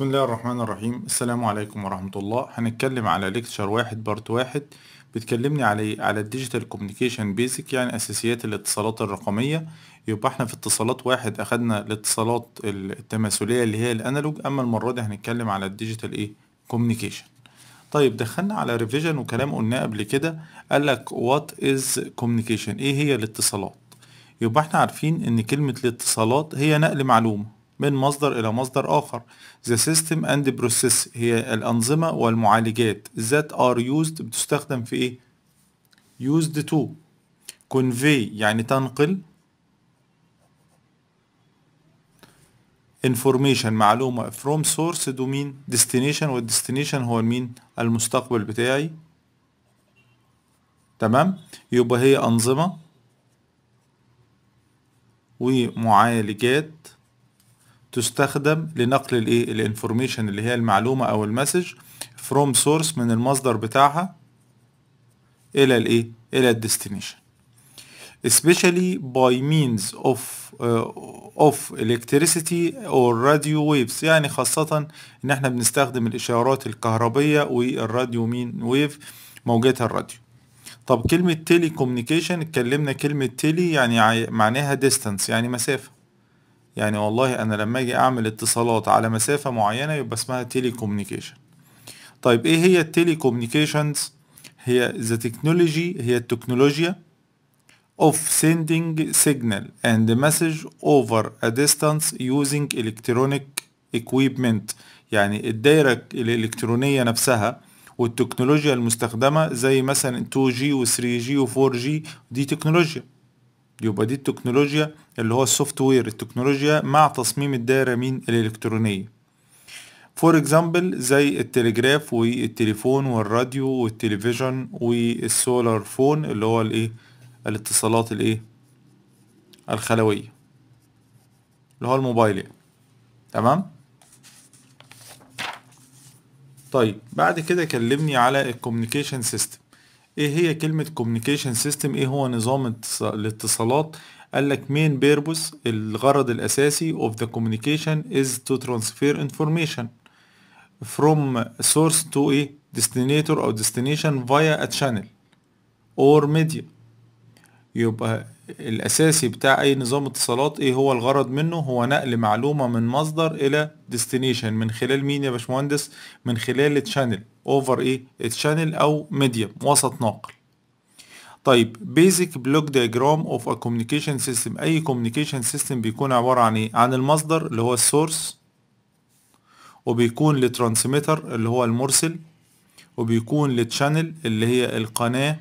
بسم الله الرحمن الرحيم السلام عليكم ورحمة الله هنتكلم على ليكتشر واحد بارت واحد بتكلمني على إيه؟ على الديجيتال كوميونيكيشن بيزك يعني أساسيات الاتصالات الرقمية يبقى احنا في اتصالات واحد أخدنا الاتصالات التماثلية اللي هي الأنالوج أما المرة دي هنتكلم على الديجيتال إيه كوميونيكيشن طيب دخلنا على ريفيجن وكلام قلناه قبل كده قالك وات از كوميونيكيشن إيه هي الاتصالات يبقى احنا عارفين إن كلمة الاتصالات هي نقل معلومة من مصدر إلى مصدر آخر The system and process هي الأنظمة والمعالجات that are used بتستخدم في إيه؟ used to convey يعني تنقل information معلومة from source to مين destination والdestination هو المين المستقبل بتاعي تمام يبقى هي أنظمة ومعالجات تستخدم لنقل الايه الانفورميشن اللي هي المعلومه او المسج فروم سورس من المصدر بتاعها الى الايه الى الديستنيشن especially by means of uh, of electricity or radio waves يعني خاصة ان احنا بنستخدم الاشارات الكهربية والراديو مين ويف موجات الراديو طب كلمة تيلي كوميونيكيشن اتكلمنا كلمة تيلي يعني معناها distance يعني مسافة يعني والله انا لما اجي اعمل اتصالات على مسافة معينة يبقى اسمها تيلي كوميونيكيشن طيب ايه هي التيلي كوميونيكيشنز هي ذا تكنولوجي هي التكنولوجيا of sending signal and message over a distance using electronic equipment يعني الدائرة الإلكترونية نفسها والتكنولوجيا المستخدمة زي مثلا 2G و 3G و 4G دي تكنولوجيا يبقى دي التكنولوجيا اللي هو السوفت وير التكنولوجيا مع تصميم الدايره مين الالكترونيه فور اكزامبل زي التليجراف والتليفون والراديو والتلفزيون والسولار فون اللي هو الايه الاتصالات الايه الخلويه اللي هو الموبايل يعني. تمام طيب بعد كده كلمني على الكوميونيكيشن سيستم ايه هي كلمة communication system ايه هو نظام الاتصالات قال لك main purpose الغرض الأساسي of the communication is to transfer information from source to a destinator or destination via a channel or media يبقى الأساسي بتاع أي نظام اتصالات إيه هو الغرض منه هو نقل معلومة من مصدر إلى ديستنيشن من خلال مين يا باشمهندس من خلال تشانل أوفر إيه تشانل أو ميديم وسط ناقل طيب بيزك بلوك ديجرام اوف ا كوميونيكيشن سيستم اي كوميونيكيشن سيستم بيكون عباره عن ايه عن المصدر اللي هو السورس وبيكون لترانسميتر اللي هو المرسل وبيكون لتشانل اللي هي القناه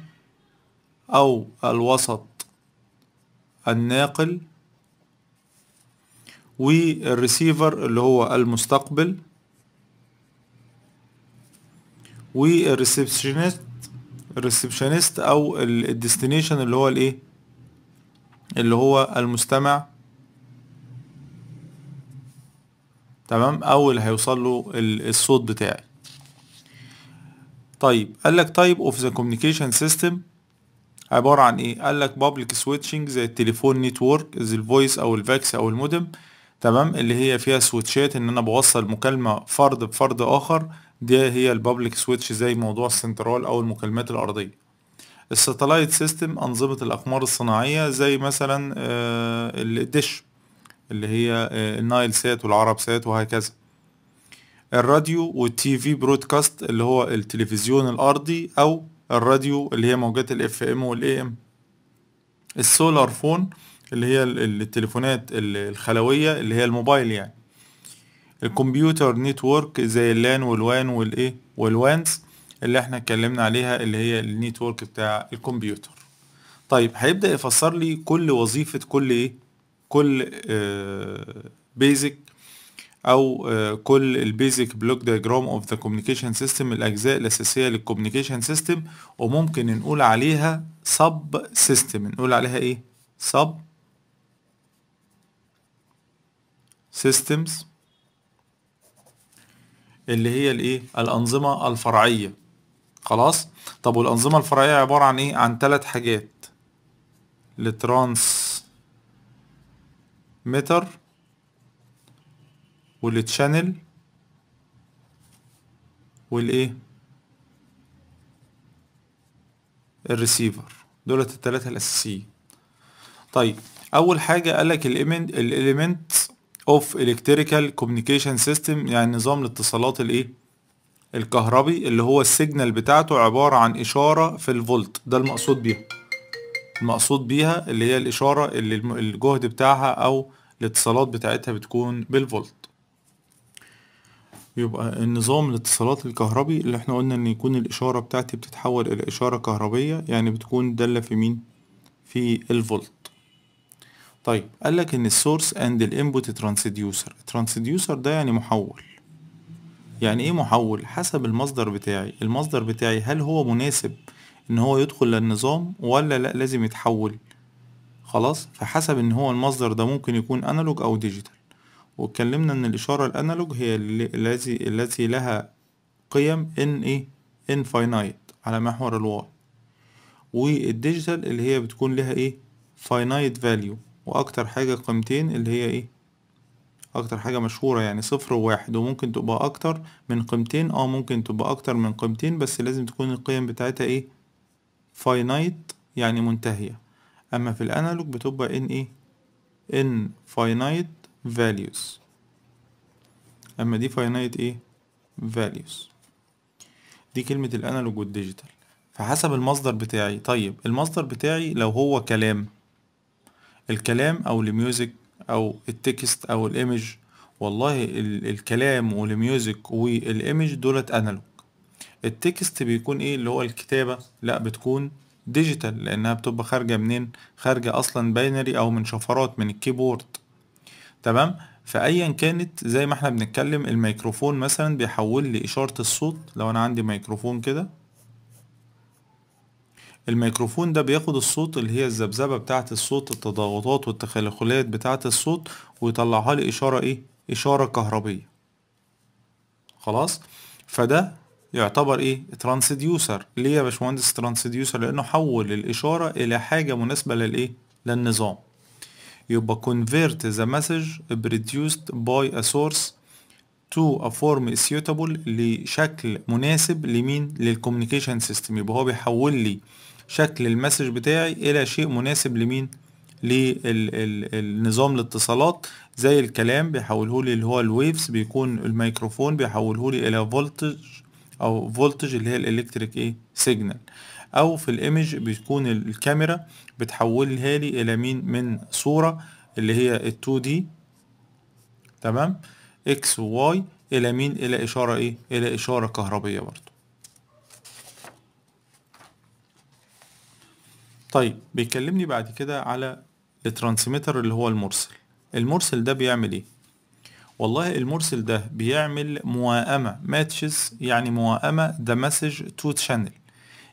او الوسط الناقل والريسيفر اللي هو المستقبل والريسبشنست الريسبشنست او الديستنيشن اللي هو الايه اللي هو المستمع تمام او اللي هيوصل له الصوت بتاعي طيب قال لك تايب اوف ذا كوميونيكيشن سيستم عبارة عن ايه قال لك بابليك سويتشنج زي التليفون نتورك زي الفويس او الفاكس او المودم تمام اللي هي فيها سويتشات ان انا بوصل مكالمة فرد بفرد اخر دي هي البابليك سويتش زي موضوع السنترال او المكالمات الارضية الساتلايت سيستم انظمة الاقمار الصناعية زي مثلا آه، الدش اللي هي آه، النايل سات والعرب سات وهكذا الراديو والتي في برودكاست اللي هو التلفزيون الارضي او الراديو اللي هي موجات الاف ام والاي ام السولار فون اللي هي التليفونات الخلوية اللي هي الموبايل يعني الكمبيوتر نيتورك زي اللان والوان والايه والوانز اللي احنا اتكلمنا عليها اللي هي النيتورك بتاع الكمبيوتر طيب هيبدأ يفسر لي كل وظيفة كل ايه كل بيزك آه، او آه، كل البيزك بلوك دايجرام اوف ذا كوميونيكيشن سيستم الاجزاء الاساسيه للكوميونيكيشن سيستم وممكن نقول عليها سب سيستم نقول عليها ايه سب سيستمز اللي هي الايه الانظمه الفرعيه خلاص طب والانظمه الفرعيه عباره عن ايه عن ثلاث حاجات لترانس متر والتشانل والايه الريسيفر دولت الثلاثه الاساسيين طيب اول حاجه قالك الاليمنت الاليمنت اوف الكتريكال كوميونيكيشن سيستم يعني نظام الاتصالات الايه الكهربي اللي هو السيجنال بتاعته عباره عن اشاره في الفولت ده المقصود بيها المقصود بيها اللي هي الاشاره اللي الجهد بتاعها او الاتصالات بتاعتها بتكون بالفولت يبقى النظام الاتصالات الكهربي اللي احنا قلنا ان يكون الاشارة بتاعتي بتتحول الى اشارة كهربية يعني بتكون دالة في مين في الفولت طيب قالك ان السورس اند الانبوت ترانسديوسر الترانسديوسر ده يعني محول يعني ايه محول حسب المصدر بتاعي المصدر بتاعي هل هو مناسب ان هو يدخل للنظام ولا لا لازم يتحول خلاص فحسب ان هو المصدر ده ممكن يكون انالوج او ديجيتال واتكلمنا ان الاشاره الانالوج هي الذي التي لها قيم ان ايه ان فاينايت على محور الواي والديجيتال اللي هي بتكون لها ايه فاينايت فاليو واكتر حاجه قيمتين اللي هي ايه اكتر حاجه مشهوره يعني صفر وواحد وممكن تبقى اكتر من قيمتين اه ممكن تبقى اكتر من قيمتين بس لازم تكون القيم بتاعتها ايه فاينايت يعني منتهيه اما في الانالوج بتبقى ان ايه ان فاينايت values اما دي finite ايه values دي كلمة الانالوج والديجيتال فحسب المصدر بتاعي طيب المصدر بتاعي لو هو كلام الكلام او الميوزك او التكست او الايمج والله ال الكلام والميوزك والايمج دولت انالوج التكست بيكون ايه اللي هو الكتابة لا بتكون ديجيتال لانها بتبقى خارجة منين خارجة اصلا باينري او من شفرات من الكيبورد تمام فايا كانت زي ما احنا بنتكلم الميكروفون مثلا بيحول لي اشاره الصوت لو انا عندي ميكروفون كده الميكروفون ده بياخد الصوت اللي هي الذبذبه بتاعه الصوت التضاغطات والتخلخلات بتاعه الصوت ويطلعها لي اشاره ايه اشاره كهربيه خلاص فده يعتبر ايه ترانسديوسر ليه يا باشمهندس ترانسديوسر لانه حول الاشاره الى حاجه مناسبه للايه للنظام يبقى convert the message produced by a source to a form suitable لشكل مناسب لمين للcommunication سيستم يبقى هو بيحول لي شكل المسج بتاعي الى شيء مناسب لمين للنظام الاتصالات زي الكلام بيحوله لي اللي هو الويفز بيكون الميكروفون بيحوله لي الى فولتج او فولتج اللي هي الالكتريك ايه سيجنال او في الايمج بتكون الكاميرا بتحولها لي الى مين من صورة اللي هي ال 2 دي تمام اكس وواي الى مين الى اشارة ايه الى اشارة كهربية برضو طيب بيكلمني بعد كده على الترانسميتر اللي هو المرسل المرسل ده بيعمل ايه والله المرسل ده بيعمل موائمة ماتشز يعني موائمة ده مسج تو تشانل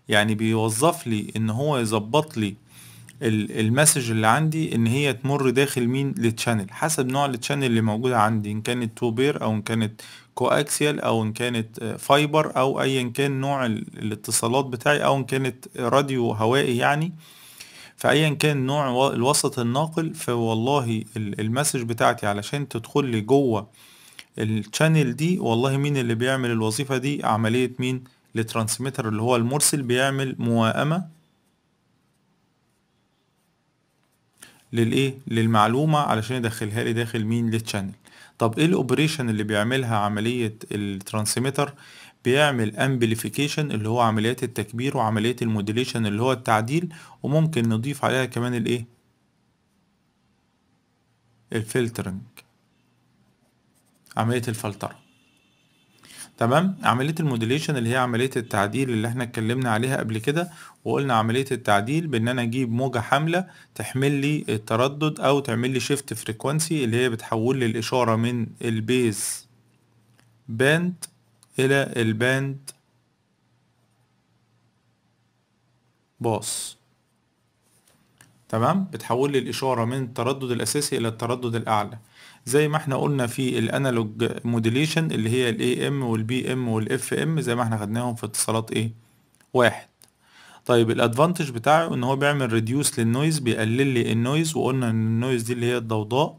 يعني بيوظف لي ان هو يظبط لي المسج اللي عندي ان هي تمر داخل مين للشانل حسب نوع التشانل اللي موجودة عندي ان كانت توبير او ان كانت كواكسيال او ان كانت فايبر آه، او ايا كان نوع الاتصالات بتاعي او ان كانت راديو هوائي يعني فايا كان نوع الوسط الناقل فوالله المسج بتاعتي علشان تدخل لي جوه التشانل دي والله مين اللي بيعمل الوظيفة دي عملية مين للترانسميتر اللي هو المرسل بيعمل موائمة للايه للمعلومة علشان يدخلها لي داخل مين للشانل طب ايه الاوبريشن اللي بيعملها عملية الترانسميتر بيعمل امبليفيكيشن اللي هو عمليات التكبير وعملية الموديليشن اللي هو التعديل وممكن نضيف عليها كمان الايه الفلترنج عملية الفلترة تمام عملية الموديليشن اللي هي عملية التعديل اللي احنا اتكلمنا عليها قبل كده وقلنا عملية التعديل بان انا اجيب موجة حاملة تحمل لي التردد او تعمل لي شيفت فريكوانسي اللي هي بتحول لي الاشارة من البيز باند الى الباند باص تمام بتحول لي الاشارة من التردد الاساسي الى التردد الاعلى زي ما احنا قلنا في الانالوج موديليشن اللي هي الاي ام والبي ام والاف ام زي ما احنا خدناهم في اتصالات ايه واحد طيب الادفانتج بتاعه ان هو بيعمل ريديوس للنويز بيقلل لي النويز وقلنا ان النويز دي اللي هي الضوضاء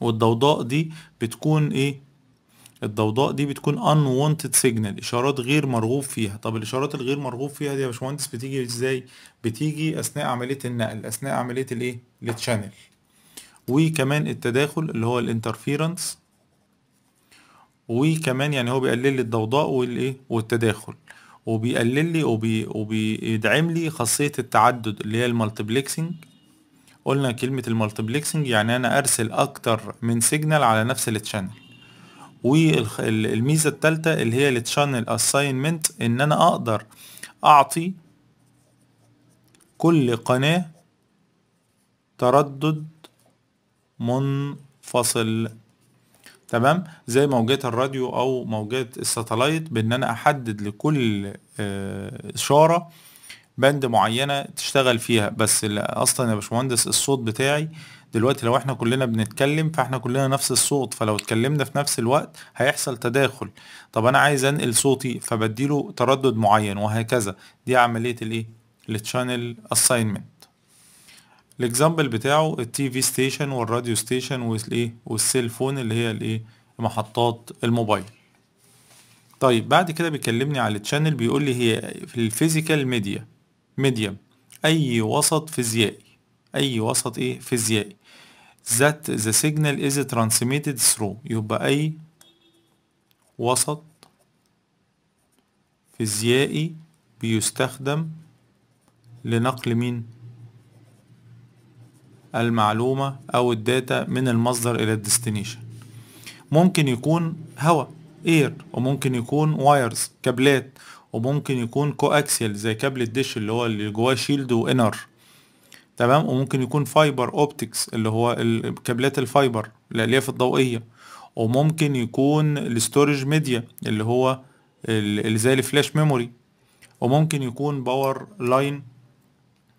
والضوضاء دي بتكون ايه الضوضاء دي بتكون unwanted signal اشارات غير مرغوب فيها طب الاشارات الغير مرغوب فيها دي يا باشمهندس بتيجي ازاي بتيجي اثناء عمليه النقل اثناء عمليه الايه للتشانل وكمان التداخل اللي هو الانترفيرنس وكمان يعني هو بيقلل لي الضوضاء والايه والتداخل وبيقلل لي وبي وبيدعم لي خاصيه التعدد اللي هي المالتيبلكسنج قلنا كلمه المالتيبلكسنج يعني انا ارسل اكتر من سيجنال على نفس التشانل والميزه الثالثه اللي هي التشانل اساينمنت ان انا اقدر اعطي كل قناه تردد منفصل تمام زي موجات الراديو او موجات الساتلايت بان انا احدد لكل آه، اشاره بند معينه تشتغل فيها بس اصلا يا باشمهندس الصوت بتاعي دلوقتي لو احنا كلنا بنتكلم فاحنا كلنا نفس الصوت فلو اتكلمنا في نفس الوقت هيحصل تداخل طب انا عايز انقل صوتي فبديله تردد معين وهكذا دي عمليه الايه التشانل اساينمنت الاكزامبل بتاعه التي في ستيشن والراديو ستيشن والايه والسيل فون اللي هي الايه محطات الموبايل طيب بعد كده بيكلمني على التشانل بيقول لي هي في الفيزيكال ميديا ميديم اي وسط فيزيائي اي وسط ايه فيزيائي ذات ذا سيجنال از ترانسميتد ثرو يبقى اي وسط فيزيائي بيستخدم لنقل مين المعلومة أو الداتا من المصدر إلى الديستنيشن ممكن يكون هواء اير وممكن يكون وايرز كابلات وممكن يكون كواكسيال زي كابل الدش اللي هو اللي جواه شيلد وانر تمام وممكن يكون فايبر اوبتكس اللي هو كابلات الفايبر الالياف الضوئيه وممكن يكون الستورج ميديا اللي هو اللي زي الفلاش ميموري وممكن يكون باور لاين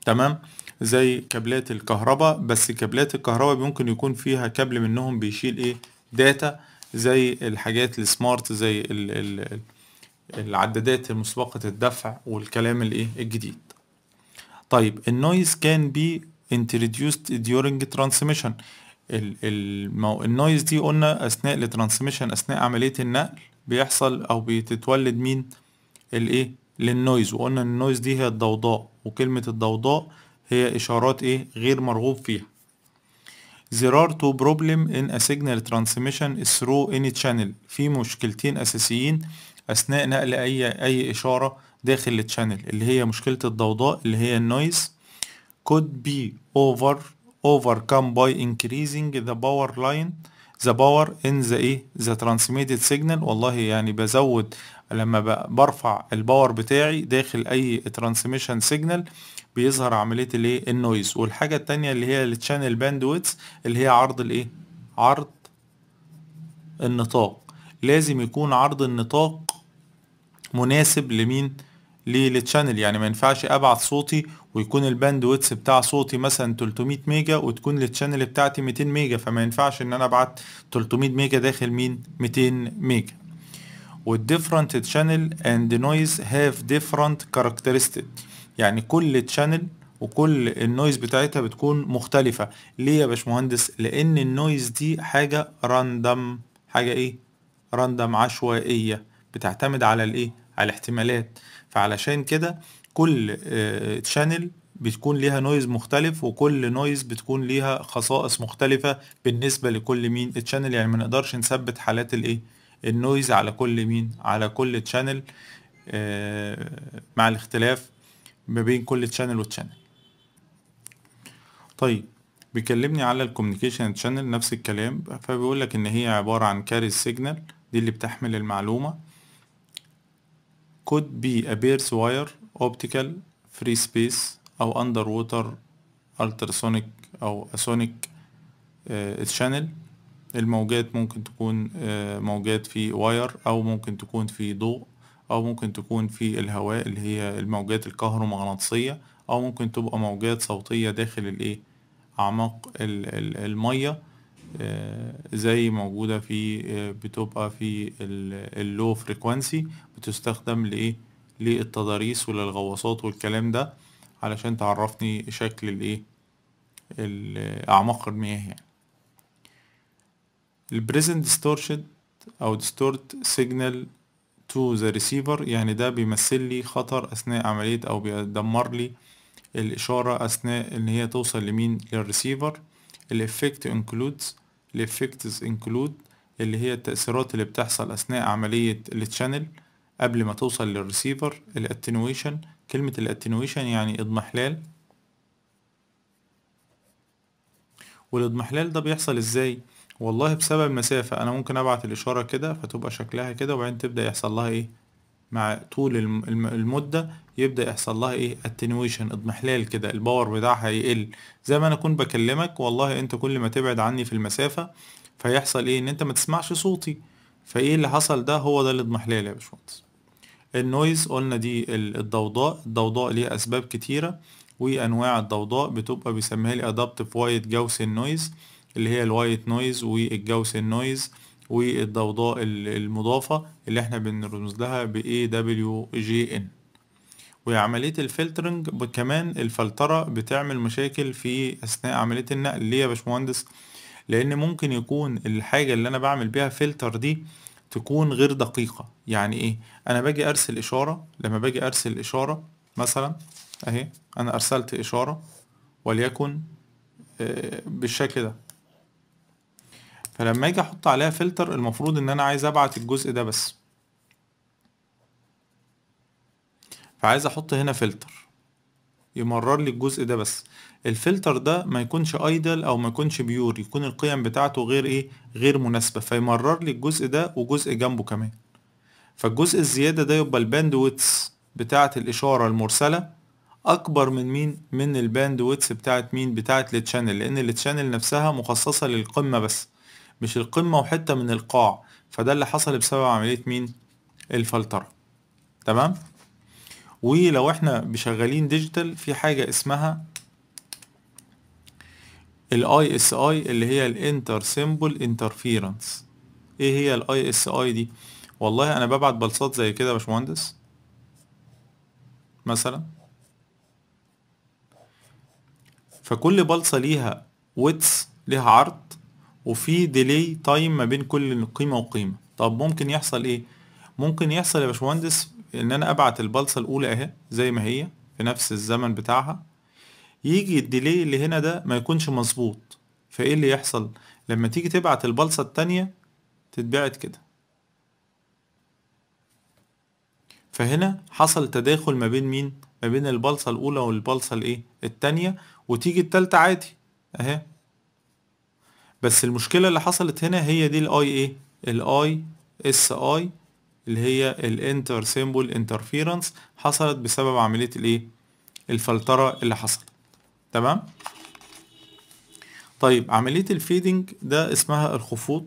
تمام زي كابلات الكهرباء بس كابلات الكهرباء ممكن يكون فيها كابل منهم بيشيل ايه داتا زي الحاجات السمارت زي الـ الـ العدادات المسبقة الدفع والكلام الايه الجديد طيب النويز كان بي introduced during transmission النويز دي قلنا اثناء الترانسميشن اثناء عمليه النقل بيحصل او بتتولد مين الايه للنويز وقلنا النويز دي هي الضوضاء وكلمه الضوضاء هي إشارات إيه غير مرغوب فيها There are two problem in a signal transmission through any channel في مشكلتين أساسيين أثناء نقل أي أي إشارة داخل التشانل اللي هي مشكلة الضوضاء اللي هي النويز could be over overcome by increasing the power line the power in the ايه the transmitted signal والله يعني بزود لما برفع الباور بتاعي داخل اي transmission signal بيظهر عملية الايه النويز والحاجة التانية اللي هي التشانل باندويتس اللي هي عرض الايه عرض النطاق لازم يكون عرض النطاق مناسب لمين للتشانل يعني ما ينفعش ابعت صوتي ويكون الباند ويتس بتاع صوتي مثلا 300 ميجا وتكون التشانل بتاعتي 200 ميجا فما ينفعش ان انا ابعت 300 ميجا داخل مين 200 ميجا والديفرنت channel and noise have different characteristics يعني كل تشانل وكل النويز بتاعتها بتكون مختلفة ليه يا باشمهندس لان النويز دي حاجة راندم حاجة ايه راندم عشوائية بتعتمد على الايه على الاحتمالات فعلشان كده كل تشانل آه، بتكون ليها نويز مختلف وكل نويز بتكون ليها خصائص مختلفة بالنسبة لكل مين التشانل يعني ما نقدرش نثبت حالات الايه النويز على كل مين على كل تشانل آه، مع الاختلاف ما بين كل تشانل وتشانل طيب بيكلمني على الكوميونيكيشن تشانل نفس الكلام فبيقول لك ان هي عباره عن كاري سيجنال دي اللي بتحمل المعلومه could be a بيرس واير اوبتيكال فري سبيس او اندر ووتر التراسونيك او اسونيك آه، تشانل الموجات ممكن تكون آه، موجات في واير او ممكن تكون في ضوء أو ممكن تكون في الهواء اللي هي الموجات الكهرومغناطيسية أو ممكن تبقى موجات صوتية داخل الإيه أعماق المية آه، زي موجودة في آه، بتبقى في اللو فريكوانسي بتستخدم لإيه للتضاريس وللغواصات والكلام ده علشان تعرفني شكل الإيه الأعماق المياه يعني البريزنت ديستورشن أو ديستورت سيجنال تو ذا ريسيفر يعني ده بيمثل لي خطر اثناء عملية او بيدمر لي الاشارة اثناء ان هي توصل لمين للريسيفر الافكت انكلودز الافكتس انكلود اللي هي التأثيرات اللي بتحصل اثناء عملية التشانل قبل ما توصل للريسيفر الاتنويشن كلمة الاتنويشن يعني اضمحلال والاضمحلال ده بيحصل ازاي والله بسبب المسافة انا ممكن ابعت الاشارة كده فتبقى شكلها كده وبعدين تبدأ يحصل لها ايه مع طول المدة يبدأ يحصل لها ايه اتنويشن اضمحلال كده الباور بتاعها يقل زي ما انا اكون بكلمك والله انت كل ما تبعد عني في المسافة فيحصل ايه ان انت ما تسمعش صوتي فايه اللي حصل ده هو ده الاضمحلال يا باشمهندس النويز قلنا دي الضوضاء الضوضاء ليها اسباب كتيرة وانواع الضوضاء بتبقى بيسميها لي أدابتف وايت جوسن نويز اللي هي الوايت نويز والجوسن نويز والضوضاء المضافة اللي احنا بنرمز لها ب AWJN وعملية الفلترنج كمان الفلترة بتعمل مشاكل في أثناء عملية النقل ليه يا باشمهندس؟ لأن ممكن يكون الحاجة اللي أنا بعمل بيها فلتر دي تكون غير دقيقة يعني إيه؟ أنا باجي أرسل إشارة لما باجي أرسل إشارة مثلا أهي أنا أرسلت إشارة وليكن آه، بالشكل ده فلما اجي احط عليها فلتر المفروض ان انا عايز ابعت الجزء ده بس فعايز احط هنا فلتر يمرر لي الجزء ده بس الفلتر ده ما يكونش ايدل او ما يكونش بيور يكون القيم بتاعته غير ايه غير مناسبة فيمرر لي الجزء ده وجزء جنبه كمان فالجزء الزيادة ده يبقى الباند ويتس بتاعة الاشارة المرسلة اكبر من مين من الباند ويتس بتاعة مين بتاعة التشانل لان التشانل نفسها مخصصة للقمة بس مش القمة وحتة من القاع فده اللي حصل بسبب عملية مين الفلترة تمام ولو احنا بشغالين ديجيتال في حاجة اسمها الاي اس اي اللي هي الانتر Symbol انترفيرنس ايه هي الاي اس اي دي والله انا ببعت بلصات زي كده يا باشمهندس مثلا فكل بلصه ليها ويتس ليها عرض وفي ديلي تايم ما بين كل قيمه وقيمه طب ممكن يحصل ايه ممكن يحصل يا باشمهندس ان انا ابعت البلصه الاولى اهي زي ما هي في نفس الزمن بتاعها يجي الديلي اللي هنا ده ما يكونش مظبوط فايه اللي يحصل لما تيجي تبعت البلصه التانية تتبعت كده فهنا حصل تداخل ما بين مين ما بين البلصه الاولى والبلصه الايه التانية وتيجي التالتة عادي اهي بس المشكلة اللي حصلت هنا هي دي الاي ايه الاي اس اي اللي هي الانتر سيمبل انترفيرنس حصلت بسبب عملية الايه الفلترة اللي حصلت تمام طيب عملية الفيدنج ده اسمها الخفوط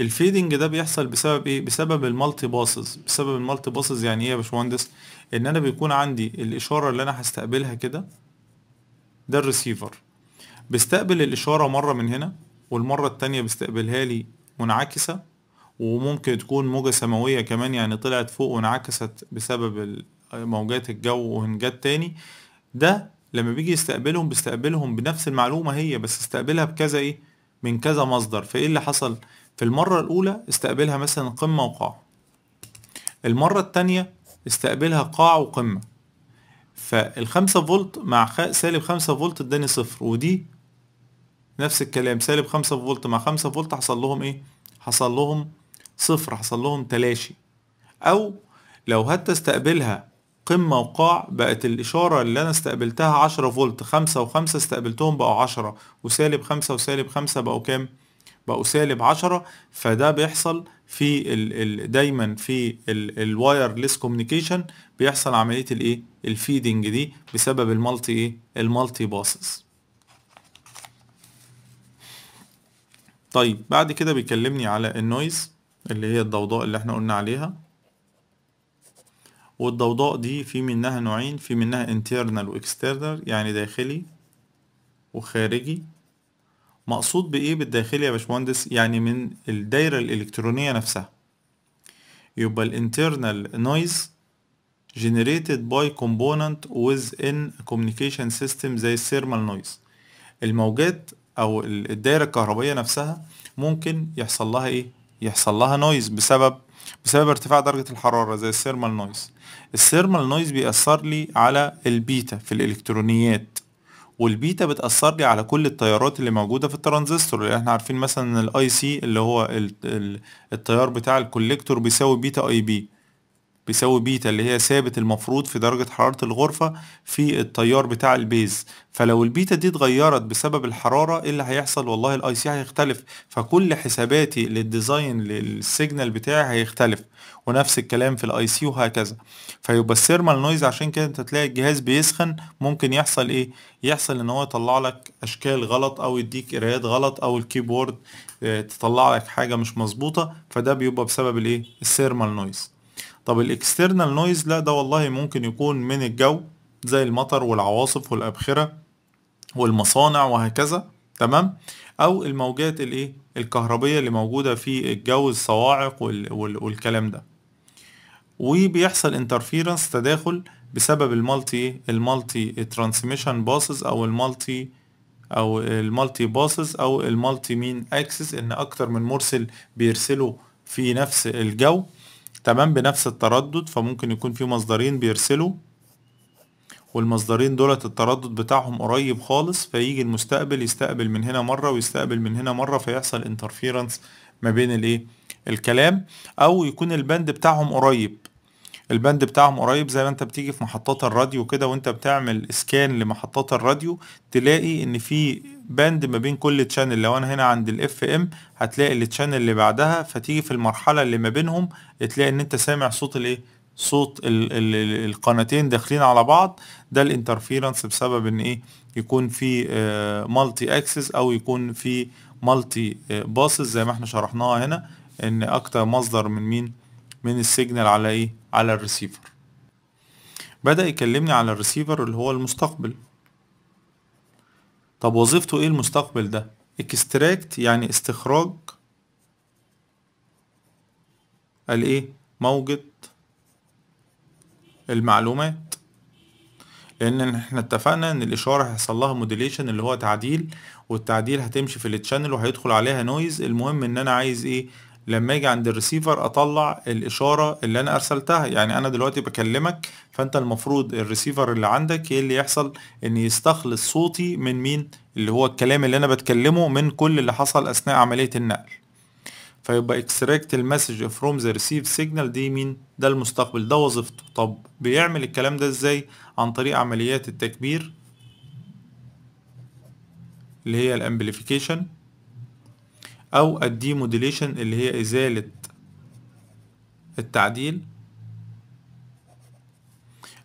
الفيدنج ده بيحصل بسبب ايه بسبب المالتي باسز بسبب المالتي باسز يعني ايه يا باشمهندس ان انا بيكون عندي الاشاره اللي انا هستقبلها كده ده الريسيفر بيستقبل الإشارة مرة من هنا والمرة التانية بيستقبلها لي منعكسة وممكن تكون موجة سماوية كمان يعني طلعت فوق وانعكست بسبب موجات الجو وهنجات تاني ده لما بيجي يستقبلهم بيستقبلهم بنفس المعلومة هي بس استقبلها بكذا ايه من كذا مصدر فايه اللي حصل في المرة الأولى استقبلها مثلا قمة وقاع المرة التانية استقبلها قاع وقمة فالخمسة فولت مع سالب خمسة فولت اداني صفر ودي نفس الكلام سالب خمسة فولت مع خمسة فولت حصل لهم ايه حصل لهم صفر حصل لهم تلاشي او لو هتستقبلها قمة وقاع بقت الإشارة اللي أنا استقبلتها عشرة فولت خمسة وخمسة استقبلتهم بقوا عشرة وسالب خمسة وسالب خمسة بقوا كام؟ بقوا سالب 10 فده بيحصل في الـ الـ دايما في الوايرلس كوميونيكيشن بيحصل عمليه الايه الفيدنج دي بسبب المالتي ايه المالتي باسز طيب بعد كده بيكلمني على النويز اللي هي الضوضاء اللي احنا قلنا عليها والضوضاء دي في منها نوعين في منها internal واكسترنال يعني داخلي وخارجي مقصود بايه بالداخلي يا باشمهندس يعني من الدايره الالكترونيه نفسها يبقى الانترنال نويز generated by component within communication system زي thermal نويز الموجات او الدايره الكهربائيه نفسها ممكن يحصل لها ايه يحصل لها نويز بسبب بسبب ارتفاع درجه الحراره زي الثيرمال نويز الثيرمال نويز بيأثر لي على البيتا في الالكترونيات والبيتا بتأثر لي على كل التيارات اللي موجودة في الترانزستور اللي يعني احنا عارفين مثلا ان الاي سي اللي هو التيار بتاع الكوليكتور بيساوي بيتا اي بي بيساوي بيتا اللي هي ثابت المفروض في درجة حرارة الغرفة في التيار بتاع البيز فلو البيتا دي اتغيرت بسبب الحرارة ايه اللي هيحصل والله الاي سي هيختلف فكل حساباتي للديزاين للسيجنال بتاعي هيختلف ونفس الكلام في الاي سي وهكذا فيبقى الثيرمال نويز عشان كده انت تلاقي الجهاز بيسخن ممكن يحصل ايه يحصل ان هو يطلع لك اشكال غلط او يديك قرايات غلط او الكيبورد آه، تطلع لك حاجه مش مظبوطه فده بيبقى بسبب الايه الثيرمال نويز طب الاكسترنال نويز لا ده والله ممكن يكون من الجو زي المطر والعواصف والابخره والمصانع وهكذا تمام او الموجات الايه الكهربيه اللي موجوده في الجو الصواعق والكلام ده وبيحصل انترفيرنس تداخل بسبب المالتي المالتي ترانسميشن باسز او المالتي او المالتي باسز او المالتي مين اكسس ان اكتر من مرسل بيرسلوا في نفس الجو تمام بنفس التردد فممكن يكون في مصدرين بيرسلوا والمصدرين دولت التردد بتاعهم قريب خالص فيجي المستقبل يستقبل من هنا مرة ويستقبل من هنا مرة فيحصل انترفيرنس ما بين الايه الكلام او يكون البند بتاعهم قريب البند بتاعهم قريب زي ما انت بتيجي في محطات الراديو كده وانت بتعمل اسكان لمحطات الراديو تلاقي ان في باند ما بين كل تشانل لو انا هنا عند الاف ام هتلاقي التشانل اللي بعدها فتيجي في المرحله اللي ما بينهم تلاقي ان انت سامع صوت الايه صوت الـ الـ القناتين داخلين على بعض ده الانترفيرنس بسبب ان ايه يكون في مالتي آه، اكسس او يكون في مالتي آه، باصز زي ما احنا شرحناها هنا ان اكتر مصدر من مين من السيجنال على ايه على الريسيفر بدأ يكلمني على الريسيفر اللي هو المستقبل طب وظيفته ايه المستقبل ده اكستراكت يعني استخراج الايه موجة المعلومات لان احنا اتفقنا ان الاشاره هيحصل لها موديليشن اللي هو تعديل والتعديل هتمشي في التشانل وهيدخل عليها نويز المهم ان انا عايز ايه لما اجي عند الريسيفر اطلع الاشاره اللي انا ارسلتها يعني انا دلوقتي بكلمك فانت المفروض الريسيفر اللي عندك ايه اللي يحصل ان يستخلص صوتي من مين اللي هو الكلام اللي انا بتكلمه من كل اللي حصل اثناء عمليه النقل فيبقى اكستراكت المسج فروم ذا ريسيف سيجنال دي مين ده المستقبل ده وظيفته طب بيعمل الكلام ده ازاي عن طريق عمليات التكبير اللي هي الامبليفيكيشن او الديموديليشن اللي هي ازالة التعديل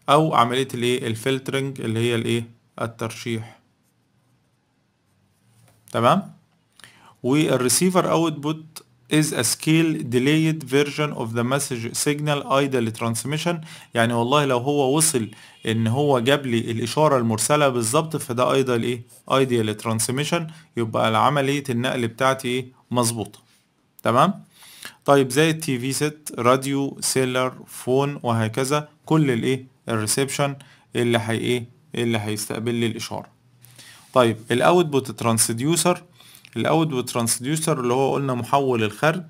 او عملية الايه الفلترنج اللي هي الايه الترشيح تمام والريسيفر اوتبوت is a scale delayed version of the message signal idle transmission يعني والله لو هو وصل ان هو جاب لي الاشاره المرسله بالظبط فده idle ايه ideal transmission يبقى عمليه النقل بتاعتي ايه مظبوطه تمام طيب زي التي في ست راديو سيلر فون وهكذا كل الايه الريسبشن اللي هي ايه اللي هيستقبل لي الاشاره طيب الاوتبوت ترانسديوسر الاوتبوت ترانسديوسر اللي هو قلنا محول الخارج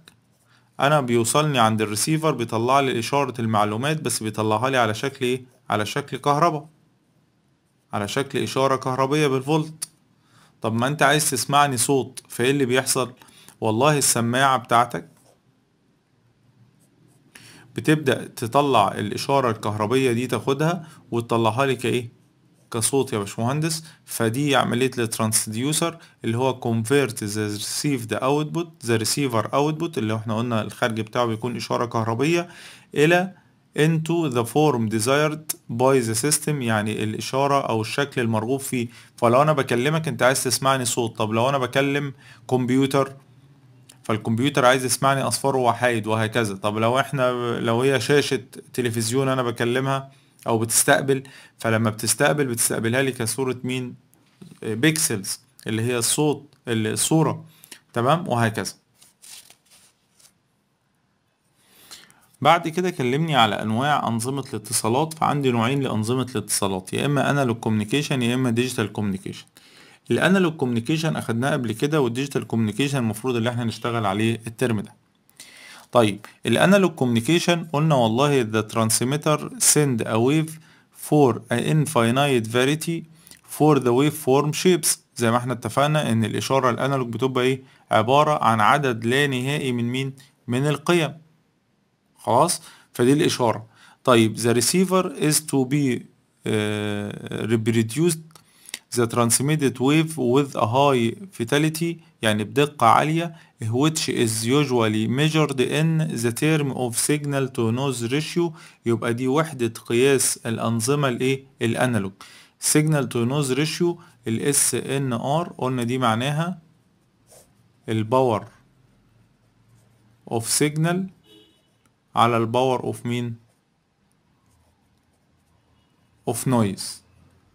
انا بيوصلني عند الريسيفر بيطلع لي اشاره المعلومات بس بيطلعها لي على شكل ايه على شكل كهرباء على شكل اشاره كهربيه بالفولت طب ما انت عايز تسمعني صوت فايه اللي بيحصل والله السماعه بتاعتك بتبدا تطلع الاشاره الكهربيه دي تاخدها وتطلعها لي كايه كصوت يا باشمهندس فدي عملية الترانسديوسر اللي هو convert the received output the receiver output اللي احنا قلنا الخارج بتاعه بيكون إشارة كهربية إلى into the form desired by the system يعني الإشارة أو الشكل المرغوب فيه فلو أنا بكلمك أنت عايز تسمعني صوت طب لو أنا بكلم كمبيوتر فالكمبيوتر عايز يسمعني أصفار ووحايد وهكذا طب لو احنا لو هي شاشة تلفزيون أنا بكلمها او بتستقبل فلما بتستقبل بتستقبلها لي كصورة مين بيكسلز آه، اللي هي الصوت الصورة تمام وهكذا بعد كده كلمني على انواع انظمة الاتصالات فعندي نوعين لانظمة الاتصالات يا اما انالوج كوميونيكيشن يا اما ديجيتال كوميونيكيشن الانالوج كوميونيكيشن اخدناه قبل كده والديجيتال كوميونيكيشن المفروض اللي احنا نشتغل عليه الترم ده طيب الانالوج كوميونيكيشن قلنا والله the transmitter send a wave for an infinite variety for the waveform shapes زي ما احنا اتفقنا ان الاشاره الانالوج بتبقى ايه عباره عن عدد لا نهائي من مين من القيم خلاص فدي الاشاره طيب the receiver is to be uh, reproduced the transmitted wave with a high يعني بدقة عالية which is usually measured in the term of signal to noise ratio يبقى دي وحدة قياس الأنظمة الإيه؟ الأنالوج signal to noise ratio ال SNR قلنا دي معناها الباور of signal على الباور of مين؟ of noise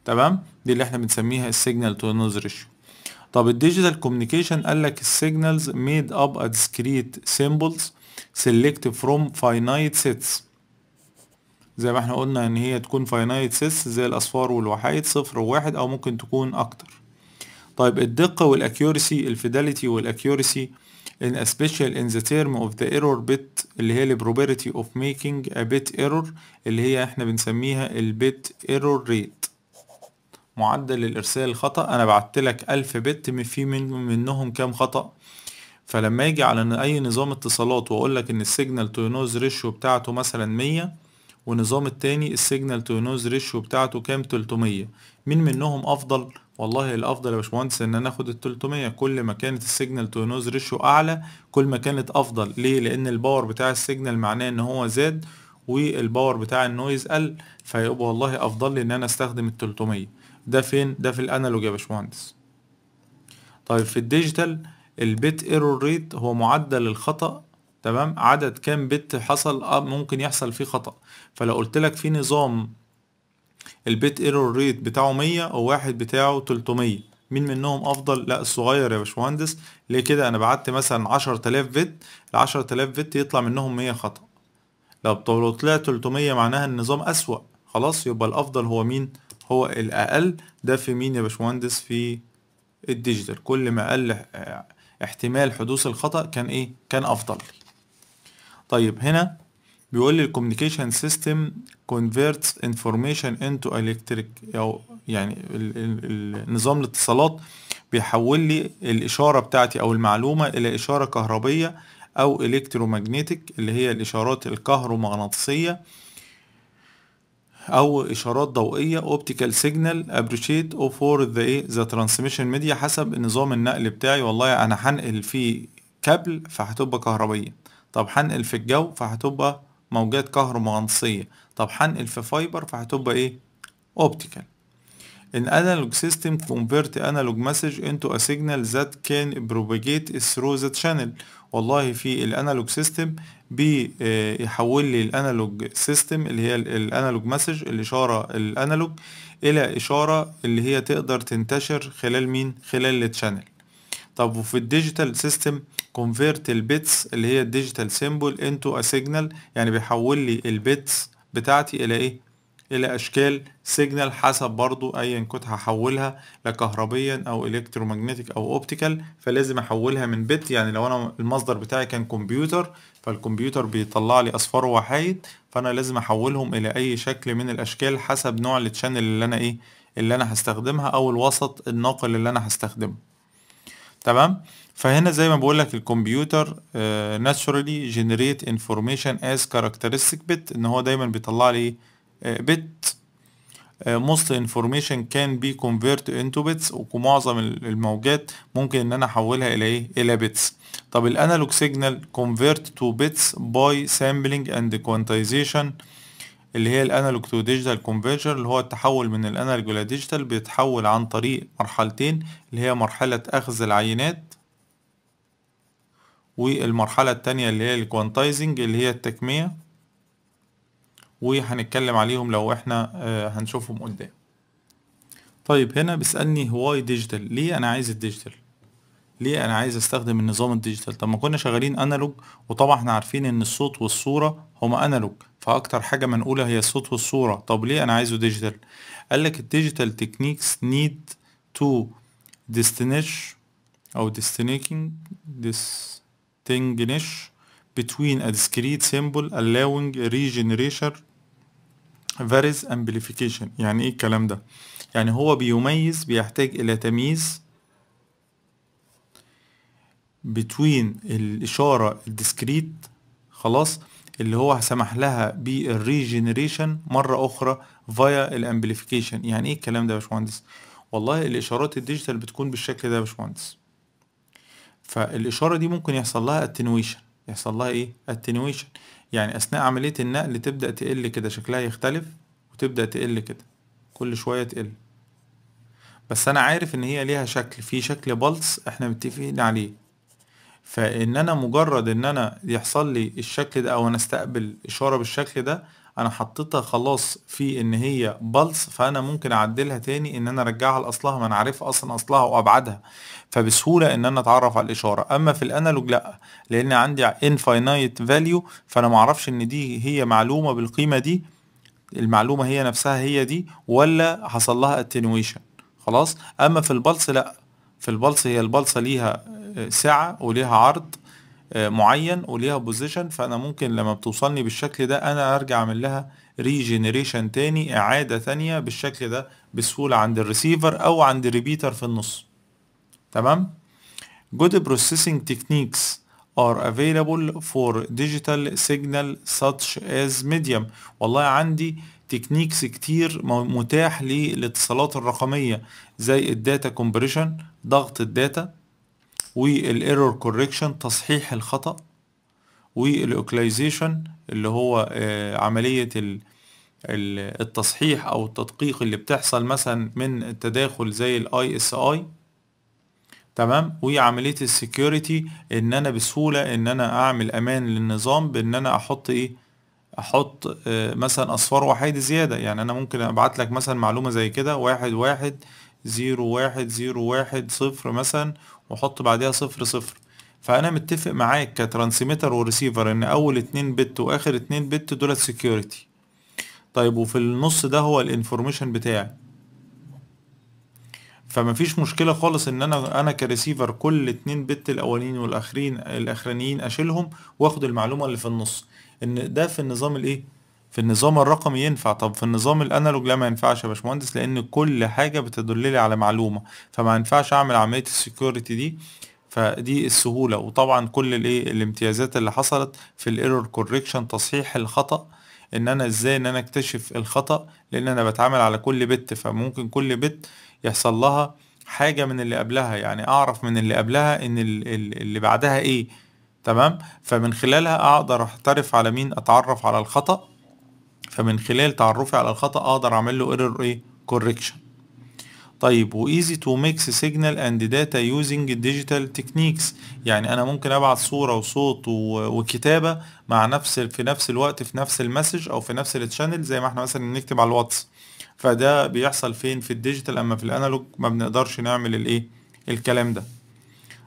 تمام؟ دي اللي احنا بنسميها signal to noise ratio طب الديجيتال كوميونيكيشن قال لك السيجنالز ميد اب ادسكريت سيمبلز سيلكت فروم فاينايت سيتس زي ما احنا قلنا ان هي تكون فاينايت سيتس زي الاصفار والوحايد صفر وواحد او ممكن تكون اكتر طيب الدقة والاكيورسي الفيداليتي والاكيورسي ان especially ان ذا تيرم اوف ذا ايرور بت اللي هي البروبيرتي probability of making a bit error اللي هي احنا بنسميها البت error rate معدل الارسال الخطأ انا بعت لك الف بت في من منهم كام خطأ فلما اجي على اي نظام اتصالات واقول لك ان السيجنال تو نويز ريشيو بتاعته مثلا 100 ونظام التاني السيجنال تو نويز ريشيو بتاعته كام 300 مين منهم افضل والله الافضل يا باشمهندس ان انا اخد ال 300 كل ما كانت السيجنال تو نويز ريشيو اعلى كل ما كانت افضل ليه لان الباور بتاع السيجنال معناه ان هو زاد والباور بتاع النويز قل فيبقى والله افضل لي ان انا استخدم ال 300 ده فين ده في الانالوج يا باشمهندس طيب في الديجيتال البيت ايرور ريت هو معدل الخطأ تمام عدد كام بت حصل آه، ممكن يحصل فيه خطأ فلو قلت لك في نظام البيت ايرور ريت بتاعه 100 وواحد بتاعه 300 مين منهم افضل لا الصغير يا باشمهندس ليه كده انا بعت مثلا 10000 بت ال 10000 بت يطلع منهم 100 خطأ لو طلع 300 معناها النظام اسوأ خلاص يبقى الافضل هو مين هو الأقل ده في مين يا باشمهندس في الديجيتال كل ما قل احتمال حدوث الخطأ كان إيه كان أفضل طيب هنا بيقول لي الكوميونيكيشن سيستم كونفيرتس انفورميشن انتو الكتريك أو يعني نظام الاتصالات بيحول لي الإشارة بتاعتي أو المعلومة إلى إشارة كهربية أو إلكترومagnetic اللي هي الإشارات الكهرومغناطيسية او اشارات ضوئيه اوبتيكال سيجنال ابريشيت او فور ذا ايه ذا ترانسميشن ميديا حسب نظام النقل بتاعي والله انا هنقل في كابل فهتبقى كهربيه طب هنقل في الجو فهتبقى موجات كهرومغناطيسيه طب هنقل في فايبر فهتبقى ايه اوبتيكال ان انالوج سيستم كونفرت انالوج مسج انتو ا سيجنال ذات كان بروباجيت ثرو the شانل والله في الانالوج سيستم بيحول لي الانالوج سيستم اللي هي الانالوج مسج الاشاره الانالوج الى اشاره اللي هي تقدر تنتشر خلال مين خلال التشانل طب وفي الديجيتال سيستم كونفرت البيتس اللي هي الديجيتال سيمبل انتو ا سيجنال يعني بيحول لي البيتس بتاعتي الى ايه الى اشكال سيجنال حسب برضو ايا كنت هحولها لكهربيا او الكترومagnetic او اوبتيكال فلازم احولها من بت يعني لو انا المصدر بتاعي كان كمبيوتر فالكمبيوتر بيطلع لي اصفار وحايد فانا لازم احولهم الى اي شكل من الاشكال حسب نوع التشانل اللي انا ايه اللي انا هستخدمها او الوسط الناقل اللي انا هستخدمه تمام فهنا زي ما بقول لك الكمبيوتر ناتشورالي جنريت انفورميشن از كاركترستيك بت ان هو دايما بيطلع لي ايه بت موست انفورميشن كان بي كونفيرت انتو بيتس ومعظم الموجات ممكن ان انا احولها الى ايه الى بيتس طب الانالوج سيجنال كونفيرت تو بيتس باي سامبلينج اند كوانتايزيشن اللي هي الانالوج تو ديجيتال كونفرجر اللي هو التحول من الانالوج الى ديجيتال بيتحول عن طريق مرحلتين اللي هي مرحله اخذ العينات والمرحله الثانيه اللي هي الكوانتايزنج اللي هي التكميه وهنتكلم عليهم لو احنا آه، هنشوفهم قدام طيب هنا بيسألني هواي ديجيتال ليه انا عايز الديجيتال ليه انا عايز استخدم النظام الديجيتال طب ما كنا شغالين انالوج وطبعا احنا عارفين ان الصوت والصورة هما انالوج فاكتر حاجة منقولة هي الصوت والصورة طب ليه انا عايزه ديجيتال قال لك الديجيتال تكنيكس نيد تو ديستنيش او ديستنيكينج ديستنجنش between a discrete symbol allowing regeneration فاريز امبليفيكيشن يعني ايه الكلام ده يعني هو بيميز بيحتاج الى تمييز بتوين الاشاره الديسكريت خلاص اللي هو سمح لها بالريجنريشن مره اخرى فيا الامبليفيكيشن يعني ايه الكلام ده يا باشمهندس والله الاشارات الديجيتال بتكون بالشكل ده يا باشمهندس فالاشاره دي ممكن يحصل لها اتنويشن يحصل لها ايه اتنويشن يعني أثناء عملية النقل تبدأ تقل كده شكلها يختلف وتبدأ تقل كده كل شوية تقل بس أنا عارف إن هي ليها شكل في شكل بلس إحنا متفقين عليه فإن أنا مجرد إن أنا يحصل لي الشكل ده أو أنا أستقبل إشارة بالشكل ده انا حطيتها خلاص في ان هي بلس فانا ممكن اعدلها تاني ان انا ارجعها لاصلها ما انا عارف اصلا اصلها وابعادها فبسهوله ان انا اتعرف على الاشاره اما في الانالوج لا لان عندي انفاينايت فاليو فانا ما اعرفش ان دي هي معلومه بالقيمه دي المعلومه هي نفسها هي دي ولا حصل لها اتنويشن خلاص اما في البلس لا في البلس هي البلسه ليها سعه وليها عرض معين وليها بوزيشن فانا ممكن لما بتوصلني بالشكل ده انا ارجع اعمل لها ريجنريشن تاني اعاده ثانيه بالشكل ده بسهوله عند الريسيفر او عند الريبيتر في النص تمام جود بروسيسنج تكنيكس ار افيلبل فور ديجيتال سيجنال ساتش از medium والله عندي تكنيكس كتير متاح للاتصالات الرقمية زي الداتا كومبريشن ضغط الداتا والايرور كوريكشن تصحيح الخطأ والاوكلايزيشن اللي هو آه، عملية التصحيح او التدقيق اللي بتحصل مثلا من التداخل زي الاي اس اي تمام وعملية السكيورتي ان انا بسهولة ان انا اعمل امان للنظام بان انا احط ايه احط آه، مثلا اصفار وحيد زيادة يعني انا ممكن ابعت لك مثلا معلومة زي كده واحد واحد زيرو واحد زيرو واحد صفر مثلا واحط بعديها صفر صفر فانا متفق معاك كترانسميتر وريسيفر ان اول اتنين بت واخر اتنين بت دولت سيكيورتي طيب وفي النص ده هو الانفورميشن بتاعي فمفيش مشكله خالص ان انا انا كريسيفر كل اتنين بت الاولين والاخرين الاخرانيين اشيلهم واخد المعلومه اللي في النص ان ده في النظام الايه في النظام الرقمي ينفع طب في النظام الانالوج لا ما ينفعش يا باشمهندس لان كل حاجه بتدللي على معلومه فما ينفعش اعمل عمليه السكيورتي دي فدي السهوله وطبعا كل الايه الامتيازات اللي حصلت في الايرور كوركشن تصحيح الخطا ان انا ازاي ان انا اكتشف الخطا لان انا بتعامل على كل بت فممكن كل بت يحصل لها حاجه من اللي قبلها يعني اعرف من اللي قبلها ان اللي بعدها ايه تمام فمن خلالها اقدر احترف على مين اتعرف على الخطا فمن خلال تعرفي على الخطأ اقدر اعمل له ايرور ايه كوركشن طيب وايزي تو ميكس سيجنال اند داتا يوزنج ديجيتال تكنيكس يعني انا ممكن ابعت صوره وصوت وكتابه مع نفس في نفس الوقت في نفس المسج او في نفس التشانل زي ما احنا مثلا بنكتب على الواتس فده بيحصل فين في الديجيتال اما في الانالوج ما بنقدرش نعمل الايه الكلام ده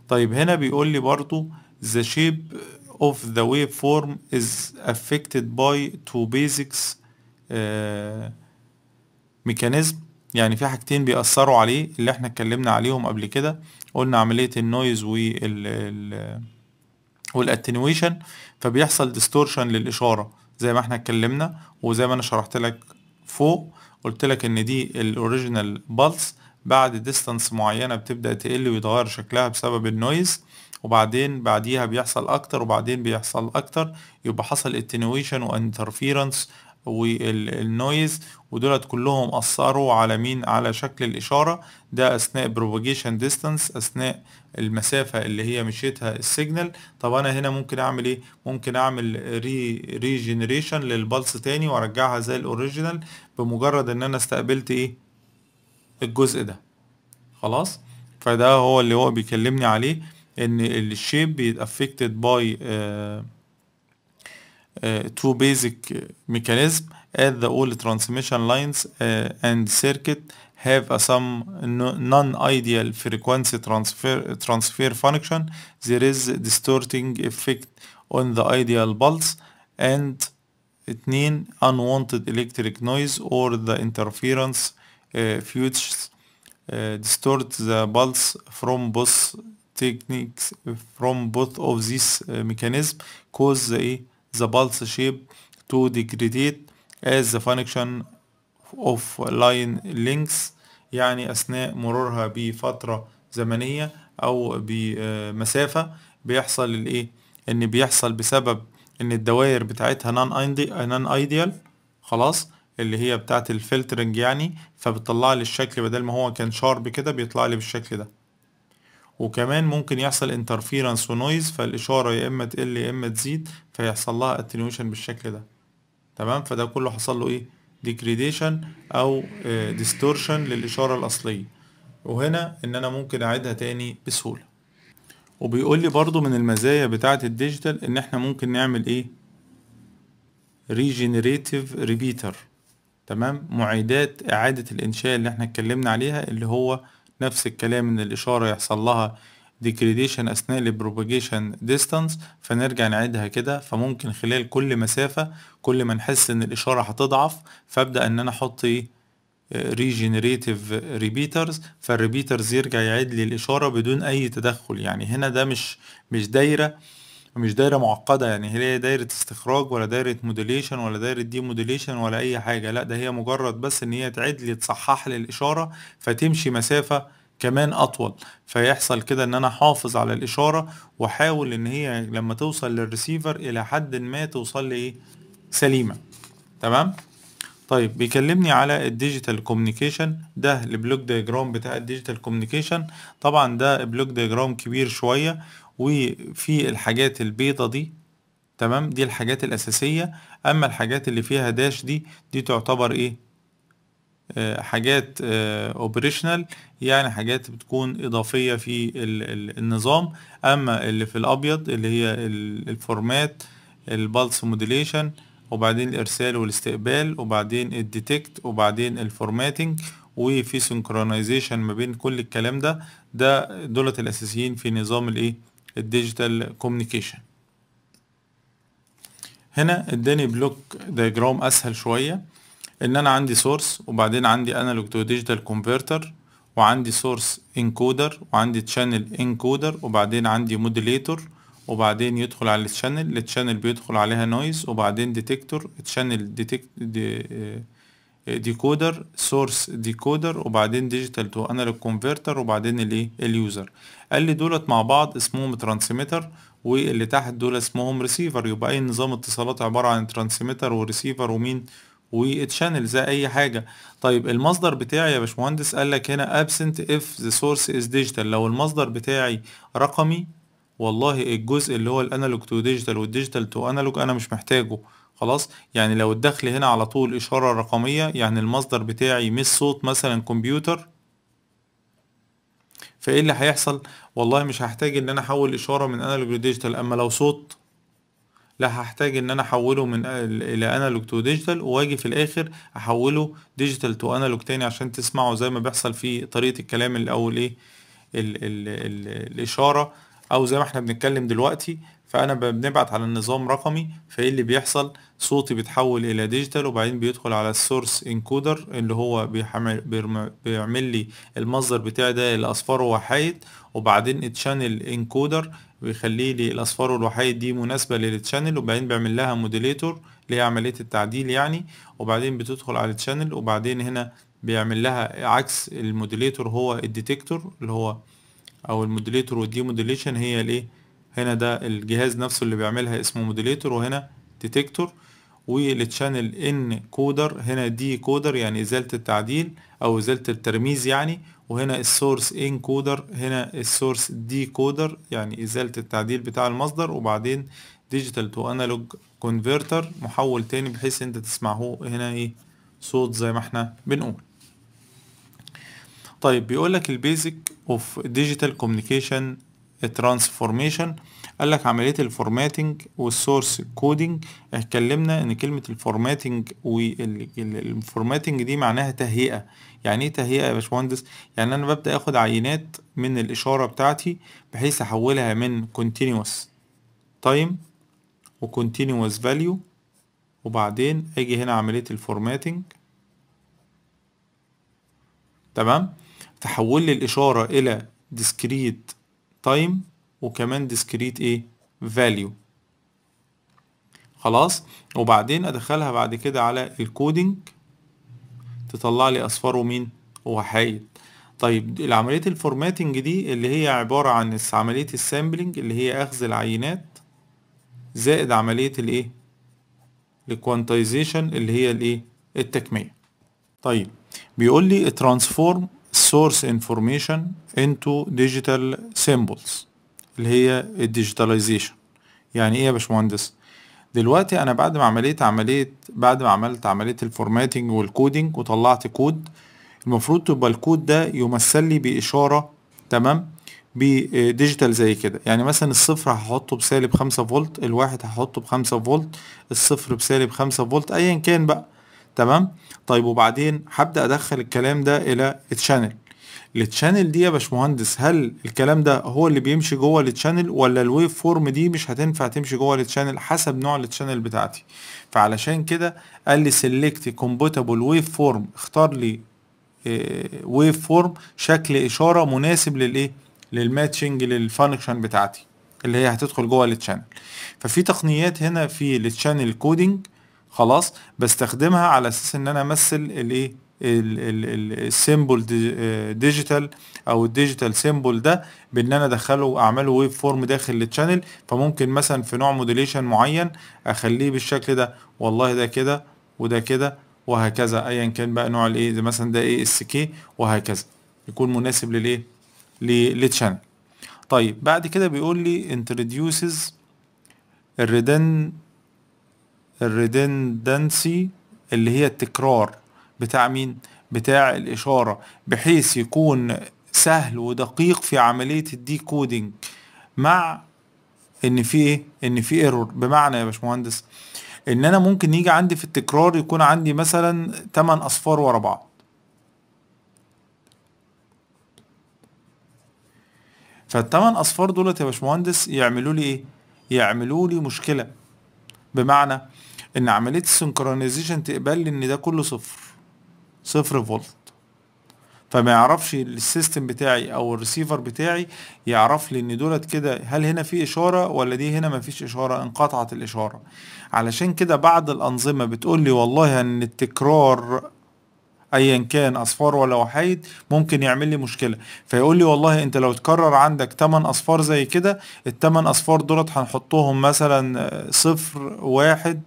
طيب هنا بيقول لي برضو the shape of the waveform is affected by two basics ميكانيزم آه، يعني في حاجتين بيأثروا عليه اللي احنا اتكلمنا عليهم قبل كده قلنا عملية النويز وال والاتنويشن فبيحصل ديستورشن للإشارة زي ما احنا اتكلمنا وزي ما انا شرحت لك فوق قلت لك ان دي الاوريجينال بالس بعد ديستانس معينة بتبدأ تقل ويتغير شكلها بسبب النويز وبعدين بعديها بيحصل اكتر وبعدين بيحصل اكتر يبقى حصل اتنويشن وانترفيرنس والنويز ودولت كلهم أثروا على مين على شكل الإشارة ده أثناء بروباجيشن ديستانس أثناء المسافة اللي هي مشيتها السيجنال طب أنا هنا ممكن أعمل إيه ممكن أعمل ري ريجنريشن للبلس تاني وأرجعها زي الأوريجينال بمجرد إن أنا استقبلت إيه الجزء ده خلاص فده هو اللي هو بيكلمني عليه إن الشيب بيتأفكتد باي آه uh, two basic uh, mechanism at the all transmission lines uh, and circuit have a some non-ideal frequency transfer transfer function there is distorting effect on the ideal pulse and اتنين unwanted electric noise or the interference uh, uh, distort the pulse from both techniques from both of these uh, mechanisms cause the the pulse shape to degrade as the function of line length يعني أثناء مرورها بفترة زمنية أو بمسافة بيحصل الإيه؟ إن بيحصل بسبب إن الدوائر بتاعتها نان أيديال خلاص اللي هي بتاعت الفلترنج يعني فبتطلع لي الشكل بدل ما هو كان شارب كده بيطلع لي بالشكل ده وكمان ممكن يحصل انترفيرنس ونويز فالإشارة يا إما تقل يا إما تزيد فيحصل لها اتنيوشن بالشكل ده تمام فده كله حصل له إيه ديكريديشن أو ديستورشن آه، للإشارة الأصلية وهنا إن أنا ممكن أعيدها تاني بسهولة وبيقول لي برضو من المزايا بتاعة الديجيتال إن إحنا ممكن نعمل إيه ريجنريتيف ريبيتر تمام معيدات إعادة الإنشاء اللي إحنا اتكلمنا عليها اللي هو نفس الكلام ان الاشارة يحصل لها ديجريديشن اثناء البروباجيشن ديستانس فنرجع نعيدها كده فممكن خلال كل مسافة كل ما نحس ان الاشارة هتضعف فابدأ ان انا احط ايه ريجنريتيف ريبيترز فالريبيترز يرجع يعيد لي الاشاره بدون اي تدخل يعني هنا ده مش مش دايره مش دايره معقده يعني هي دايره استخراج ولا دايره موديليشن ولا دايره دي موديليشن ولا اي حاجه لا ده هي مجرد بس ان هي تعد لي تصحح لي الاشاره فتمشي مسافه كمان اطول فيحصل كده ان انا حافظ على الاشاره واحاول ان هي لما توصل للريسيفر الى حد ما توصل لي سليمه تمام طيب بيكلمني على الديجيتال كوميونيكيشن ده البلوك ديجرام بتاع الديجيتال كوميونيكيشن طبعا ده بلوك ديجرام كبير شويه وفي الحاجات البيضة دي تمام دي الحاجات الأساسية أما الحاجات اللي فيها داش دي دي تعتبر إيه آه، حاجات اوبريشنال آه، يعني حاجات بتكون إضافية في النظام أما اللي في الأبيض اللي هي الفورمات البلس موديليشن وبعدين الإرسال والاستقبال وبعدين الديتكت وبعدين الفورماتنج وفي سنكرونيزيشن ما بين كل الكلام ده ده دولت الأساسيين في نظام الإيه الديجيتال كوميونيكيشن هنا اداني بلوك دايجرام اسهل شويه ان انا عندي سورس وبعدين عندي انالوج تو ديجيتال كونفرتر وعندي سورس انكودر وعندي تشانل انكودر وبعدين عندي موديليتور وبعدين يدخل على التشانل التشانل بيدخل عليها نويز وبعدين ديتكتور تشانل ديتكت دي ديكودر سورس ديكودر وبعدين ديجيتال تو انالوج كونفرتر وبعدين الايه اليوزر قال لي دولت مع بعض اسمهم ترانسميتر واللي تحت دول اسمهم ريسيفر يبقى اي نظام اتصالات عباره عن ترانسميتر وريسيفر ومين واتشانل زي اي حاجه طيب المصدر بتاعي يا باشمهندس قال لك هنا absent if the source is digital لو المصدر بتاعي رقمي والله الجزء اللي هو الانالوج تو ديجيتال والديجيتال تو انالوج انا مش محتاجه خلاص يعني لو الدخل هنا على طول إشارة رقمية يعني المصدر بتاعي مش صوت مثلا كمبيوتر فايه اللي هيحصل والله مش هحتاج ان انا احول اشاره من انالوج لديجيتال اما لو صوت لا هحتاج ان انا احوله من الى انالوج تو ديجيتال واجي في الاخر احوله ديجيتال تو انالوج تاني عشان تسمعه زي ما بيحصل في طريقه الكلام الاول ايه ال ال الـ الاشاره او زي ما احنا بنتكلم دلوقتي فانا بنبعت على النظام رقمي فايه اللي بيحصل صوتي بيتحول الى ديجيتال وبعدين بيدخل على السورس انكودر اللي هو بيعمل لي المصدر بتاعي ده الاصفار وحيد وبعدين التشانل انكودر بيخلي لي الاصفار الوحيد دي مناسبه للتشانل وبعدين بيعمل لها موديليتور اللي هي عمليه التعديل يعني وبعدين بتدخل على التشانل وبعدين هنا بيعمل لها عكس الموديليتور هو الديتكتور اللي هو او الموديليتور والدي موديليشن هي الايه هنا ده الجهاز نفسه اللي بيعملها اسمه موديليتور وهنا ديتكتور والتشانل ان كودر هنا دي كودر يعني ازاله التعديل او ازاله الترميز يعني وهنا السورس ان كودر هنا السورس دي كودر يعني ازاله التعديل بتاع المصدر وبعدين ديجيتال تو انالوج كونفرتر محول تاني بحيث انت تسمعه هنا ايه صوت زي ما احنا بنقول طيب بيقول لك البيزك اوف ديجيتال كوميونيكيشن ترانسفورميشن قال لك عمليه الفورماتنج والسورس كودنج اتكلمنا ان كلمه الفورماتنج والفورماتنج دي معناها تهيئه يعني ايه تهيئه يا باشمهندس يعني انا ببدا اخد عينات من الاشاره بتاعتي بحيث احولها من كونتينوس تايم وكونتينوس فاليو وبعدين اجي هنا عمليه الفورماتنج تمام تحول لي الاشاره الى discrete time وكمان ديسكريت ايه value خلاص وبعدين ادخلها بعد كده على الكودينج تطلع لي اصفاره مين وحيد طيب العملية الفورماتنج دي اللي هي عبارة عن عملية السامبلينج اللي هي اخذ العينات زائد عملية الايه الكوانتايزيشن اللي هي الايه التكمية طيب بيقول لي transform source information into digital symbols اللي هي الديجيتاليزيشن يعني ايه يا باشمهندس دلوقتي انا بعد ما عمليت عمليه بعد ما عملت عمليه الفورماتنج والكودينج وطلعت كود المفروض تبقى الكود ده يمثل لي باشاره تمام بديجيتال زي كده يعني مثلا الصفر هحطه بسالب خمسة فولت الواحد هحطه بخمسة فولت الصفر بسالب خمسة فولت ايا كان بقى تمام طيب وبعدين هبدا ادخل الكلام ده الى تشانل التشانل دي يا باشمهندس هل الكلام ده هو اللي بيمشي جوه التشانل ولا الويف فورم دي مش هتنفع تمشي جوه التشانل حسب نوع التشانل بتاعتي فعلشان كده قال لي سيلكت كومبوتابل ويف فورم اختار لي ويف آه، فورم شكل اشاره مناسب للايه للماتشنج للفانكشن بتاعتي اللي هي هتدخل جوه التشانل ففي تقنيات هنا في التشانل كودينج خلاص بستخدمها على اساس ان انا امثل الايه السيمبل ديجيتال آه، او الديجيتال سيمبل ده بان انا ادخله اعمله ويف فورم داخل للشانل فممكن مثلا في نوع موديليشن معين اخليه بالشكل ده والله ده كده وده كده وهكذا ايا كان بقى نوع الايه مثلا ده ايه اس كي وهكذا يكون مناسب للايه للشانل طيب بعد كده بيقول لي introduces الريدن الريدندنسي اللي هي التكرار بتاع مين بتاع الإشارة بحيث يكون سهل ودقيق في عملية الديكودينج مع ان في ايه ان في ايرور بمعنى يا باشمهندس ان انا ممكن يجي عندي في التكرار يكون عندي مثلا 8 اصفار ورا بعض فالثمان اصفار دولت يا باشمهندس يعملوا لي ايه يعملوا لي مشكله بمعنى ان عمليه السنكرونيزيشن تقبل ان ده كله صفر صفر فولت فما يعرفش السيستم بتاعي او الريسيفر بتاعي يعرف لي ان دولت كده هل هنا في اشاره ولا دي هنا مفيش اشاره انقطعت الاشاره علشان كده بعض الانظمه بتقول لي والله ان التكرار ايا كان اصفار ولا وحيد ممكن يعمل لي مشكله فيقول لي والله انت لو تكرر عندك 8 اصفار زي كده ال 8 اصفار دولت هنحطهم مثلا صفر واحد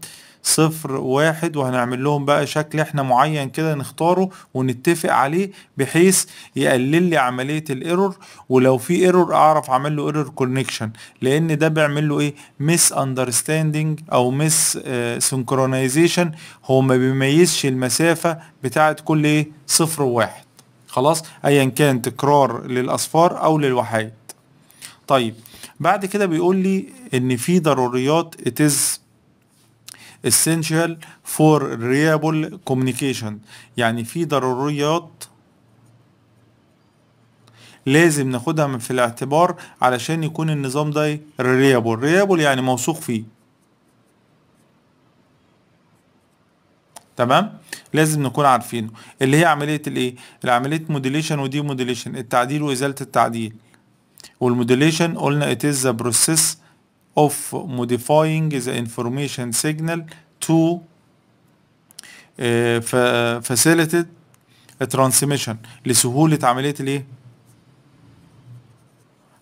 صفر واحد وهنعمل لهم بقى شكل احنا معين كده نختاره ونتفق عليه بحيث يقلل لي عملية الايرور ولو في ايرور اعرف اعمل له ايرور كونكشن لان ده بيعمل له ايه ميس اندرستاندينج او ميس سنكرونايزيشن هو ما بيميزش المسافة بتاعة كل ايه صفر وواحد خلاص ايا كان تكرار للاصفار او للوحيد طيب بعد كده بيقول لي ان في ضروريات اتز essential for reliable communication يعني في ضروريات لازم ناخدها في الاعتبار علشان يكون النظام ده reliable reliable يعني موثوق فيه تمام لازم نكون عارفينه اللي هي عمليه الايه العمليه موديليشن ودي موديليشن التعديل وازاله التعديل والموديليشن قلنا it is the process of modifying the information signal to uh, facilitate transmission لسهولة عملية الايه؟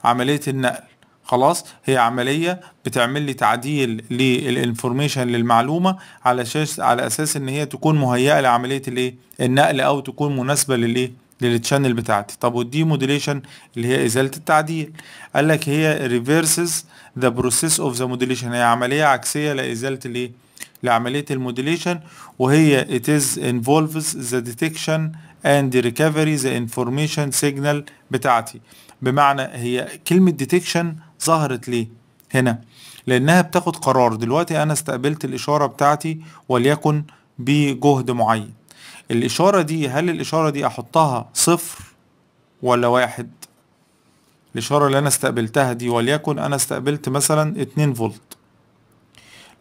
عملية النقل خلاص هي عملية بتعمل لي تعديل للانفورميشن للمعلومة على على اساس ان هي تكون مهيئة لعملية الايه؟ النقل او تكون مناسبة للايه؟ للتشانل بتاعتي طب والدي موديليشن اللي هي ازاله التعديل قال لك هي ريفرسز ذا بروسيس اوف ذا موديليشن هي عمليه عكسيه لازاله الايه لعمليه الموديليشن وهي it is involves the detection and the recovery the information signal بتاعتي بمعنى هي كلمه ديتكشن ظهرت ليه هنا لانها بتاخد قرار دلوقتي انا استقبلت الاشاره بتاعتي وليكن بجهد معين الإشارة دي هل الإشارة دي أحطها صفر ولا واحد الإشارة اللي أنا استقبلتها دي وليكن أنا استقبلت مثلا اتنين فولت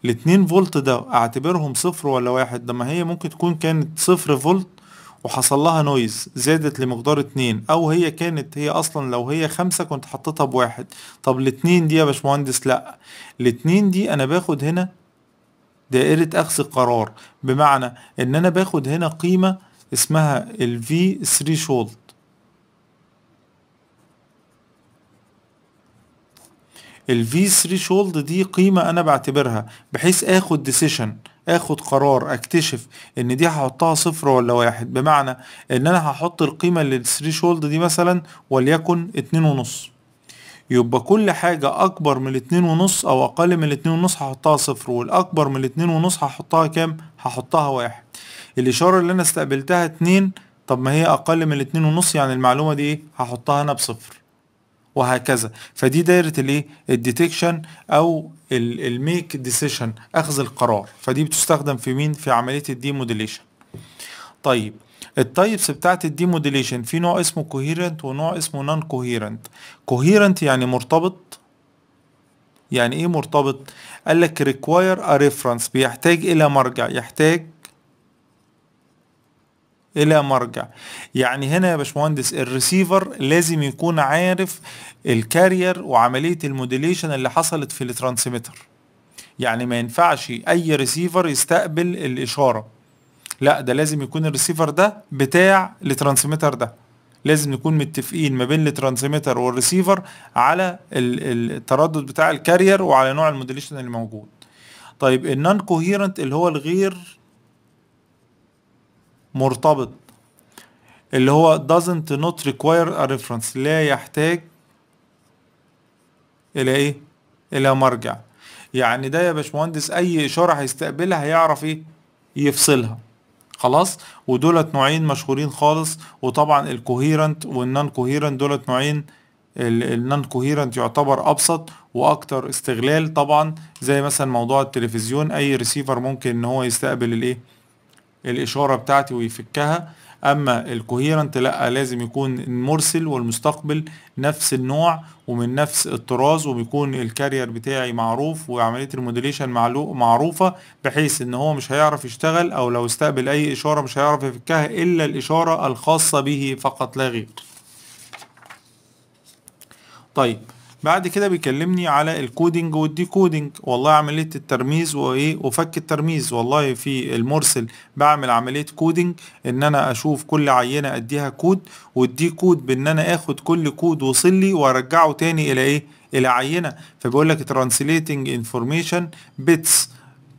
الاتنين فولت ده أعتبرهم صفر ولا واحد ده ما هي ممكن تكون كانت صفر فولت وحصل لها نويز زادت لمقدار اتنين او هي كانت هي اصلا لو هي خمسة كنت حطيتها بواحد طب الاتنين دي يا باشمهندس لا الاتنين دي انا باخد هنا دائرة أخذ القرار بمعنى إن أنا باخد هنا قيمة اسمها ال V threshold ال V threshold دي قيمة أنا بعتبرها بحيث آخد decision اخد قرار اكتشف ان دي هحطها صفر ولا واحد بمعنى ان انا هحط القيمة threshold دي مثلا وليكن اتنين ونص يبقى كل حاجة أكبر من الاتنين ونص أو أقل من الاتنين ونص هحطها صفر والأكبر من الاتنين ونص هحطها كام؟ هحطها واحد الإشارة اللي أنا استقبلتها اتنين طب ما هي أقل من الاتنين ونص يعني المعلومة دي إيه؟ هحطها أنا بصفر وهكذا فدي دايرة الايه الديتكشن او الميك ديسيشن اخذ القرار فدي بتستخدم في مين في عملية الديموديليشن طيب التايبس بتاعت موديليشن في نوع اسمه كوهيرنت ونوع اسمه نون كوهيرنت كوهيرنت يعني مرتبط يعني ايه مرتبط قال لك ريكواير ا ريفرنس بيحتاج الى مرجع يحتاج الى مرجع يعني هنا يا باشمهندس الريسيفر لازم يكون عارف الكارير وعمليه الموديليشن اللي حصلت في الترانسميتر يعني ما ينفعش اي ريسيفر يستقبل الاشاره لا ده لازم يكون الريسيفر ده بتاع الترانسميتر ده لازم نكون متفقين ما بين الترانسميتر والريسيفر على التردد بتاع الكارير وعلى نوع الموديليشن اللي موجود طيب النون كوهيرنت اللي هو الغير مرتبط اللي هو doesn't not require a reference لا يحتاج الى ايه الى مرجع يعني ده يا باشمهندس اي اشاره هيستقبلها هيعرف ايه يفصلها خلاص ودولت نوعين مشهورين خالص وطبعا الكوهيرنت والنون كوهيرنت دولت نوعين النان كوهيرنت يعتبر ابسط واكتر استغلال طبعا زي مثلا موضوع التلفزيون اي ريسيفر ممكن ان هو يستقبل الايه الاشاره بتاعتي ويفكها اما الكوهيرنت لا لازم يكون المرسل والمستقبل نفس النوع ومن نفس الطراز وبيكون الكارير بتاعي معروف وعمليه الموديليشن معروفه بحيث ان هو مش هيعرف يشتغل او لو استقبل اي اشاره مش هيعرف يفكها الا الاشاره الخاصه به فقط لا غير طيب بعد كده بيكلمني على الكودينج والديكودينج والله عمليه الترميز وايه وفك الترميز والله في المرسل بعمل عمليه كودينج ان انا اشوف كل عينه اديها كود ودي كود بان انا اخد كل كود وصل لي وارجعه تاني الى ايه الى عينه فبيقول لك ترانسليتنج انفورميشن بيتس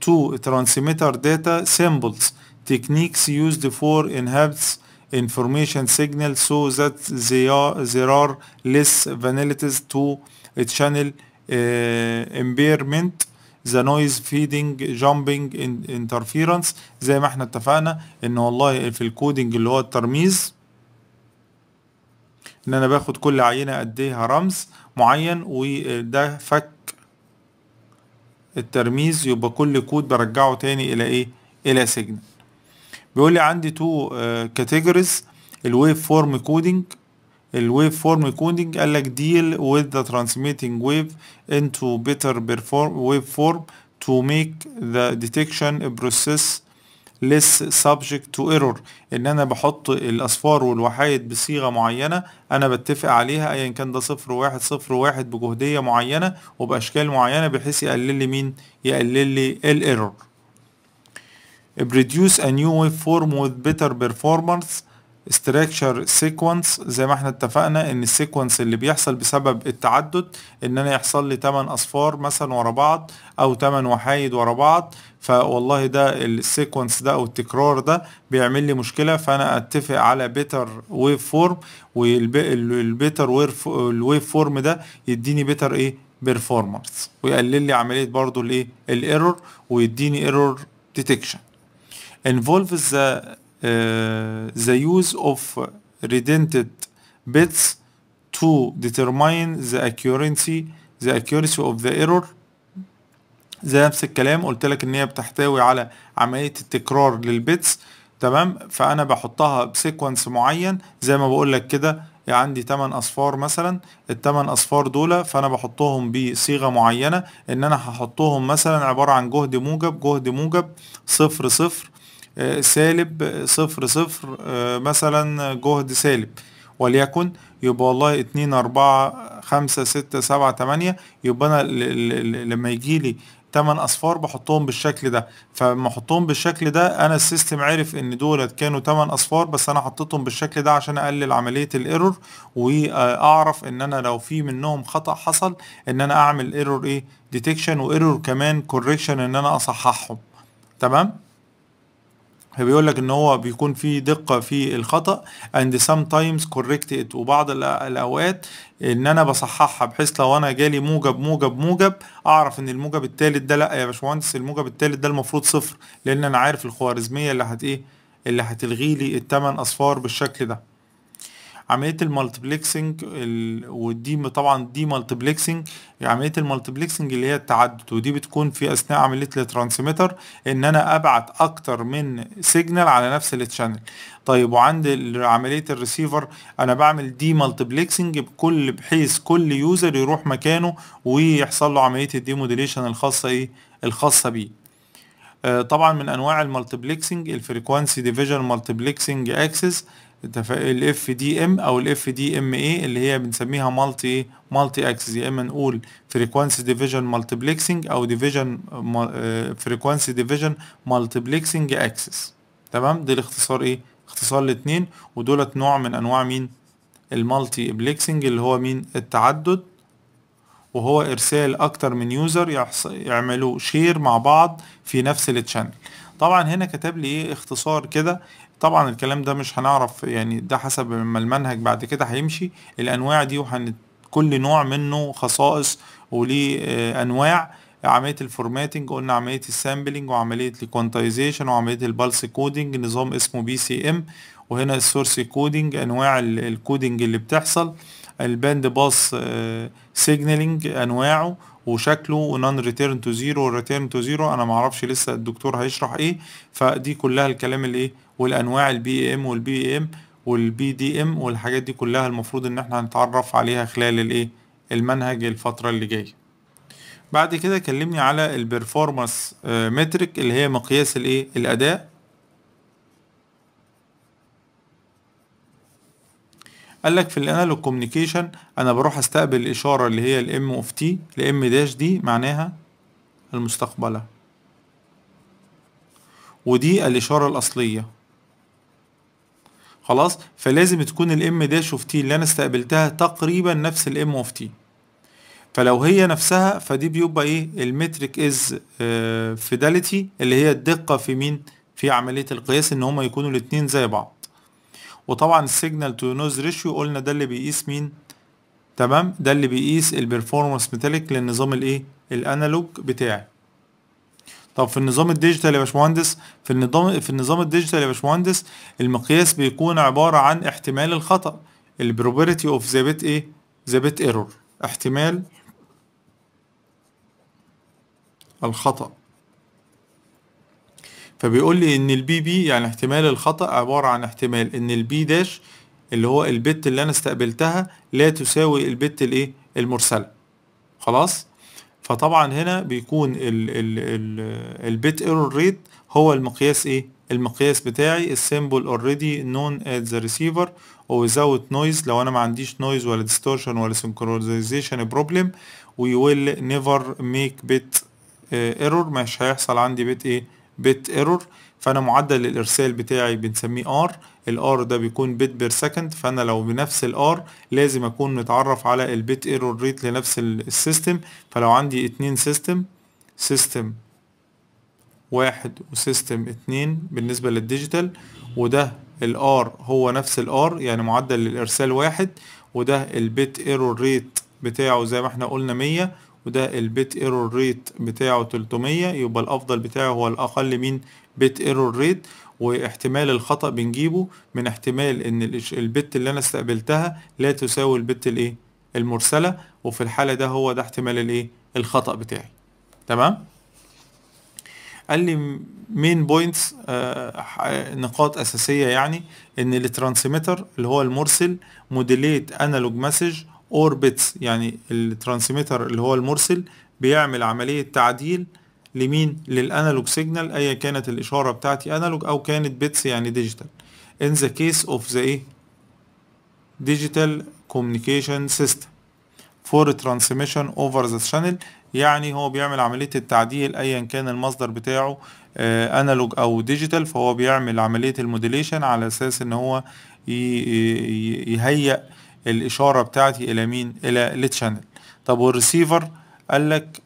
تو ترانسميتر داتا سيمبلز تكنيكس يوزد فور إنهابس information signal so that they are, there are less vulnerabilities to channel uh, impairment noise feeding jumping in interference زي ما احنا اتفقنا ان والله في الكودنج اللي هو الترميز ان انا باخد كل عينه اديها رمز معين وده فك الترميز يبقى كل كود برجعه تاني الى ايه الى سيجنال بيقول لي عندي تو كاتيجوريز الويف فورم كودينج الويف فورم كودينج قال لك ديل with the transmitting wave into better ويف waveform to make the detection process less subject to error ان انا بحط الاصفار والوحايد بصيغه معينه انا بتفق عليها ايا كان ده صفر واحد صفر واحد بجهديه معينه وباشكال معينه بحيث يقلل لي مين يقلل لي الايرور produce a new waveform with better performance structure sequence زي ما احنا اتفقنا ان السيكونس اللي بيحصل بسبب التعدد ان انا يحصل لي 8 اصفار مثلا ورا بعض او 8 وحايد ورا بعض فوالله ده السيكونس ده او التكرار ده بيعمل لي مشكله فانا اتفق على بيتر ويف فورم والبيتر ويف فورم ده يديني بيتر ايه بيرفورمانس ويقلل لي عمليه برضو الايه الايرور ويديني ايرور ديتكشن involves the uh, the use of redundant bits to determine the accuracy the accuracy of the error زي نفس الكلام قلت لك ان هي بتحتوي على عمليه التكرار للبيتس تمام فانا بحطها بسيكونس معين زي ما بقول لك كده عندي 8 اصفار مثلا التمن اصفار دول فانا بحطهم بصيغه معينه ان انا هحطهم مثلا عباره عن جهد موجب جهد موجب صفر صفر سالب صفر صفر آه، مثلا جهد سالب وليكن يبقى والله اتنين اربعة خمسة ستة سبعة تمانية يبقى انا لما يجيلي تمن اصفار بحطهم بالشكل ده فلما احطهم بالشكل ده انا السيستم عرف ان دولت كانوا تمن اصفار بس انا حطيتهم بالشكل ده عشان اقلل عمليه الايرور واعرف ان انا لو في منهم خطا حصل ان انا اعمل ايرور ايه ديتكشن وايرور كمان كوركشن ان انا اصححهم تمام بيقول لك ان هو بيكون في دقه في الخطا اند سام تايمز كوركت ات وبعض الاوقات ان انا بصححها بحيث لو انا جالي موجب موجب موجب اعرف ان الموجب التالت ده لا يا باشمهندس الموجب التالت ده المفروض صفر لان انا عارف الخوارزميه اللي هت ايه اللي هتلغي لي الثمان اصفار بالشكل ده عمليه المالتبلكسنج ال... ودي طبعا دي مالتبلكسنج عمليه المالتبلكسنج اللي هي التعدد ودي بتكون في اثناء عمليه الترانسميتر ان انا ابعت اكتر من سيجنال على نفس التشانل طيب وعند عمليه الريسيفر انا بعمل دي مالتبلكسنج بكل بحيث كل يوزر يروح مكانه ويحصل له عمليه الدي موديليشن الخاصه ايه الخاصه بيه آه، طبعا من انواع المالتبلكسنج الفريكوانسي ديفيجن مالتبلكسنج اكسس الاف دي ام او الاف دي ام اي اللي هي بنسميها مالتي مالتي اكسس يا اما نقول فريكوانسي ديفيجن مالتيبلكسنج او ديفيجن فريكوانسي ديفيجن مالتيبلكسنج اكسس تمام دي الاختصار ايه اختصار الاثنين ودولت نوع من انواع مين المالتي بلكسنج اللي هو مين التعدد وهو ارسال اكتر من يوزر يعملوا شير مع بعض في نفس التشانل طبعا هنا كتب لي ايه اختصار كده طبعا الكلام ده مش هنعرف يعني ده حسب ما المنهج بعد كده هيمشي الانواع دي وهن كل نوع منه خصائص وليه آه، انواع عمليه الفورماتنج قلنا عمليه السامبلنج وعمليه الكوانتايزيشن وعمليه البلس كودنج نظام اسمه بي سي ام وهنا السورس كودنج انواع الكودنج اللي بتحصل الباند باس سيجنالينج آه، انواعه وشكله ونون ريتيرن تو زيرو وريتيرن تو زيرو انا معرفش لسه الدكتور هيشرح ايه فدي كلها الكلام اللي ايه والانواع البي ام والبي ام والبي دي ام والحاجات دي كلها المفروض ان احنا هنتعرف عليها خلال الايه المنهج الفترة اللي جاية بعد كده كلمني على البرفورمانس آه، متريك اللي هي مقياس الايه الاداء قال لك في الانالوج كوميونيكيشن انا بروح استقبل الاشاره اللي هي الام اوف تي الام داش دي معناها المستقبله ودي الاشاره الاصليه خلاص فلازم تكون الام داش اوف تي اللي انا استقبلتها تقريبا نفس الام اوف تي فلو هي نفسها فدي بيبقى ايه المترك از فيداليتي اللي هي الدقة في مين في عملية القياس ان هما يكونوا الاتنين زي بعض وطبعا السيجنال تو نويز ريشيو قلنا ده اللي بيقيس مين تمام ده اللي بيقيس البرفورمانس ميتاليك للنظام الايه الانالوج بتاعي طب في النظام الديجيتال يا باشمهندس في النظام في النظام الديجيتال يا باشمهندس المقياس بيكون عباره عن احتمال الخطا البروبيرتي اوف ذا بت ايه ذا بت ايرور احتمال الخطا فبيقول لي ان البي بي يعني احتمال الخطا عباره عن احتمال ان البي داش اللي هو البت اللي انا استقبلتها لا تساوي البت الايه المرسله خلاص فطبعا هنا بيكون ال ال ال البيت ايرور ريت هو المقياس ايه المقياس بتاعي السيمبل اوريدي نون ات ذا ريسيفر او وزاوت نويز لو انا ما عنديش نويز ولا ديستورشن ولا سنكرونايزيشن بروبلم وي ويل نيفر ميك بيت ايرور مش هيحصل عندي بيت ايه بيت ايرور فانا معدل الارسال بتاعي بنسميه ار الار ده بيكون بت بير سكند فانا لو بنفس الار لازم اكون متعرف على البت ايرور ريت لنفس السيستم فلو عندي اتنين سيستم سيستم واحد وسيستم اتنين بالنسبة للديجيتال وده الار هو نفس الار يعني معدل للارسال واحد وده البت ايرور ريت بتاعه زي ما احنا قلنا مية وده البيت ايرور ريت بتاعه 300 يبقى الافضل بتاعه هو الاقل من بيت ايرور ريت واحتمال الخطأ بنجيبه من احتمال ان البت اللي انا استقبلتها لا تساوي البت الايه المرسلة وفي الحالة ده هو ده احتمال الايه الخطأ بتاعي تمام قال لي مين بوينتس آه نقاط اساسية يعني ان الترانسميتر اللي هو المرسل موديليت انالوج مسج اور بيتس يعني الترانسميتر اللي هو المرسل بيعمل عملية تعديل لمين للانالوج سيجنال ايا كانت الاشاره بتاعتي انالوج او كانت بيتس يعني ديجيتال in the case of the ايه ديجيتال كوميونيكيشن سيستم فور ترانسميشن اوفر ذا شانل يعني هو بيعمل عملية التعديل ايا كان المصدر بتاعه انالوج آه، او ديجيتال فهو بيعمل عملية الموديليشن على اساس ان هو يهيئ الاشارة بتاعتي الى مين الى للشانل طب والريسيفر قال لك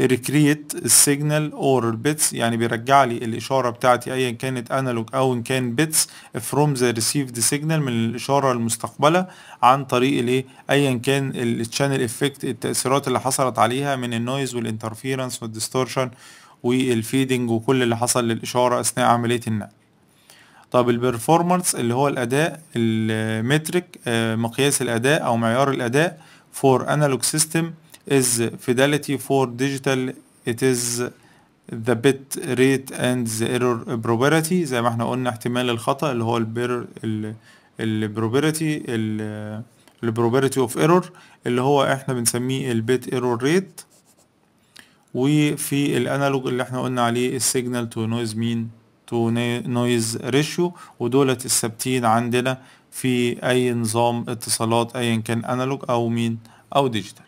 ريكريت السيجنال اور البيتس يعني بيرجع لي الاشاره بتاعتي ايا كانت انالوج او ان كان بيتس فروم ذا ريسيفد سيجنال من الاشاره المستقبله عن طريق الايه ايا كان التشانل افكت التاثيرات اللي حصلت عليها من النويز والانترفيرنس والديستورشن والفيدنج وكل اللي حصل للاشاره اثناء عمليه النقل طب البرفورمانس اللي هو الاداء المترك آه، مقياس الاداء او معيار الاداء فور انالوج سيستم is fidelity for digital it is the bit rate and the error probability زي ما احنا قلنا احتمال الخطأ اللي هو ال ال probability ال ال probability of error اللي هو احنا بنسميه ال bit error rate وفي الانالوج اللي احنا قلنا عليه السيجنال تو نويز مين تو نويز ريشيو ودولت الثابتين عندنا في اي نظام اتصالات ايا كان انالوج او مين او ديجيتال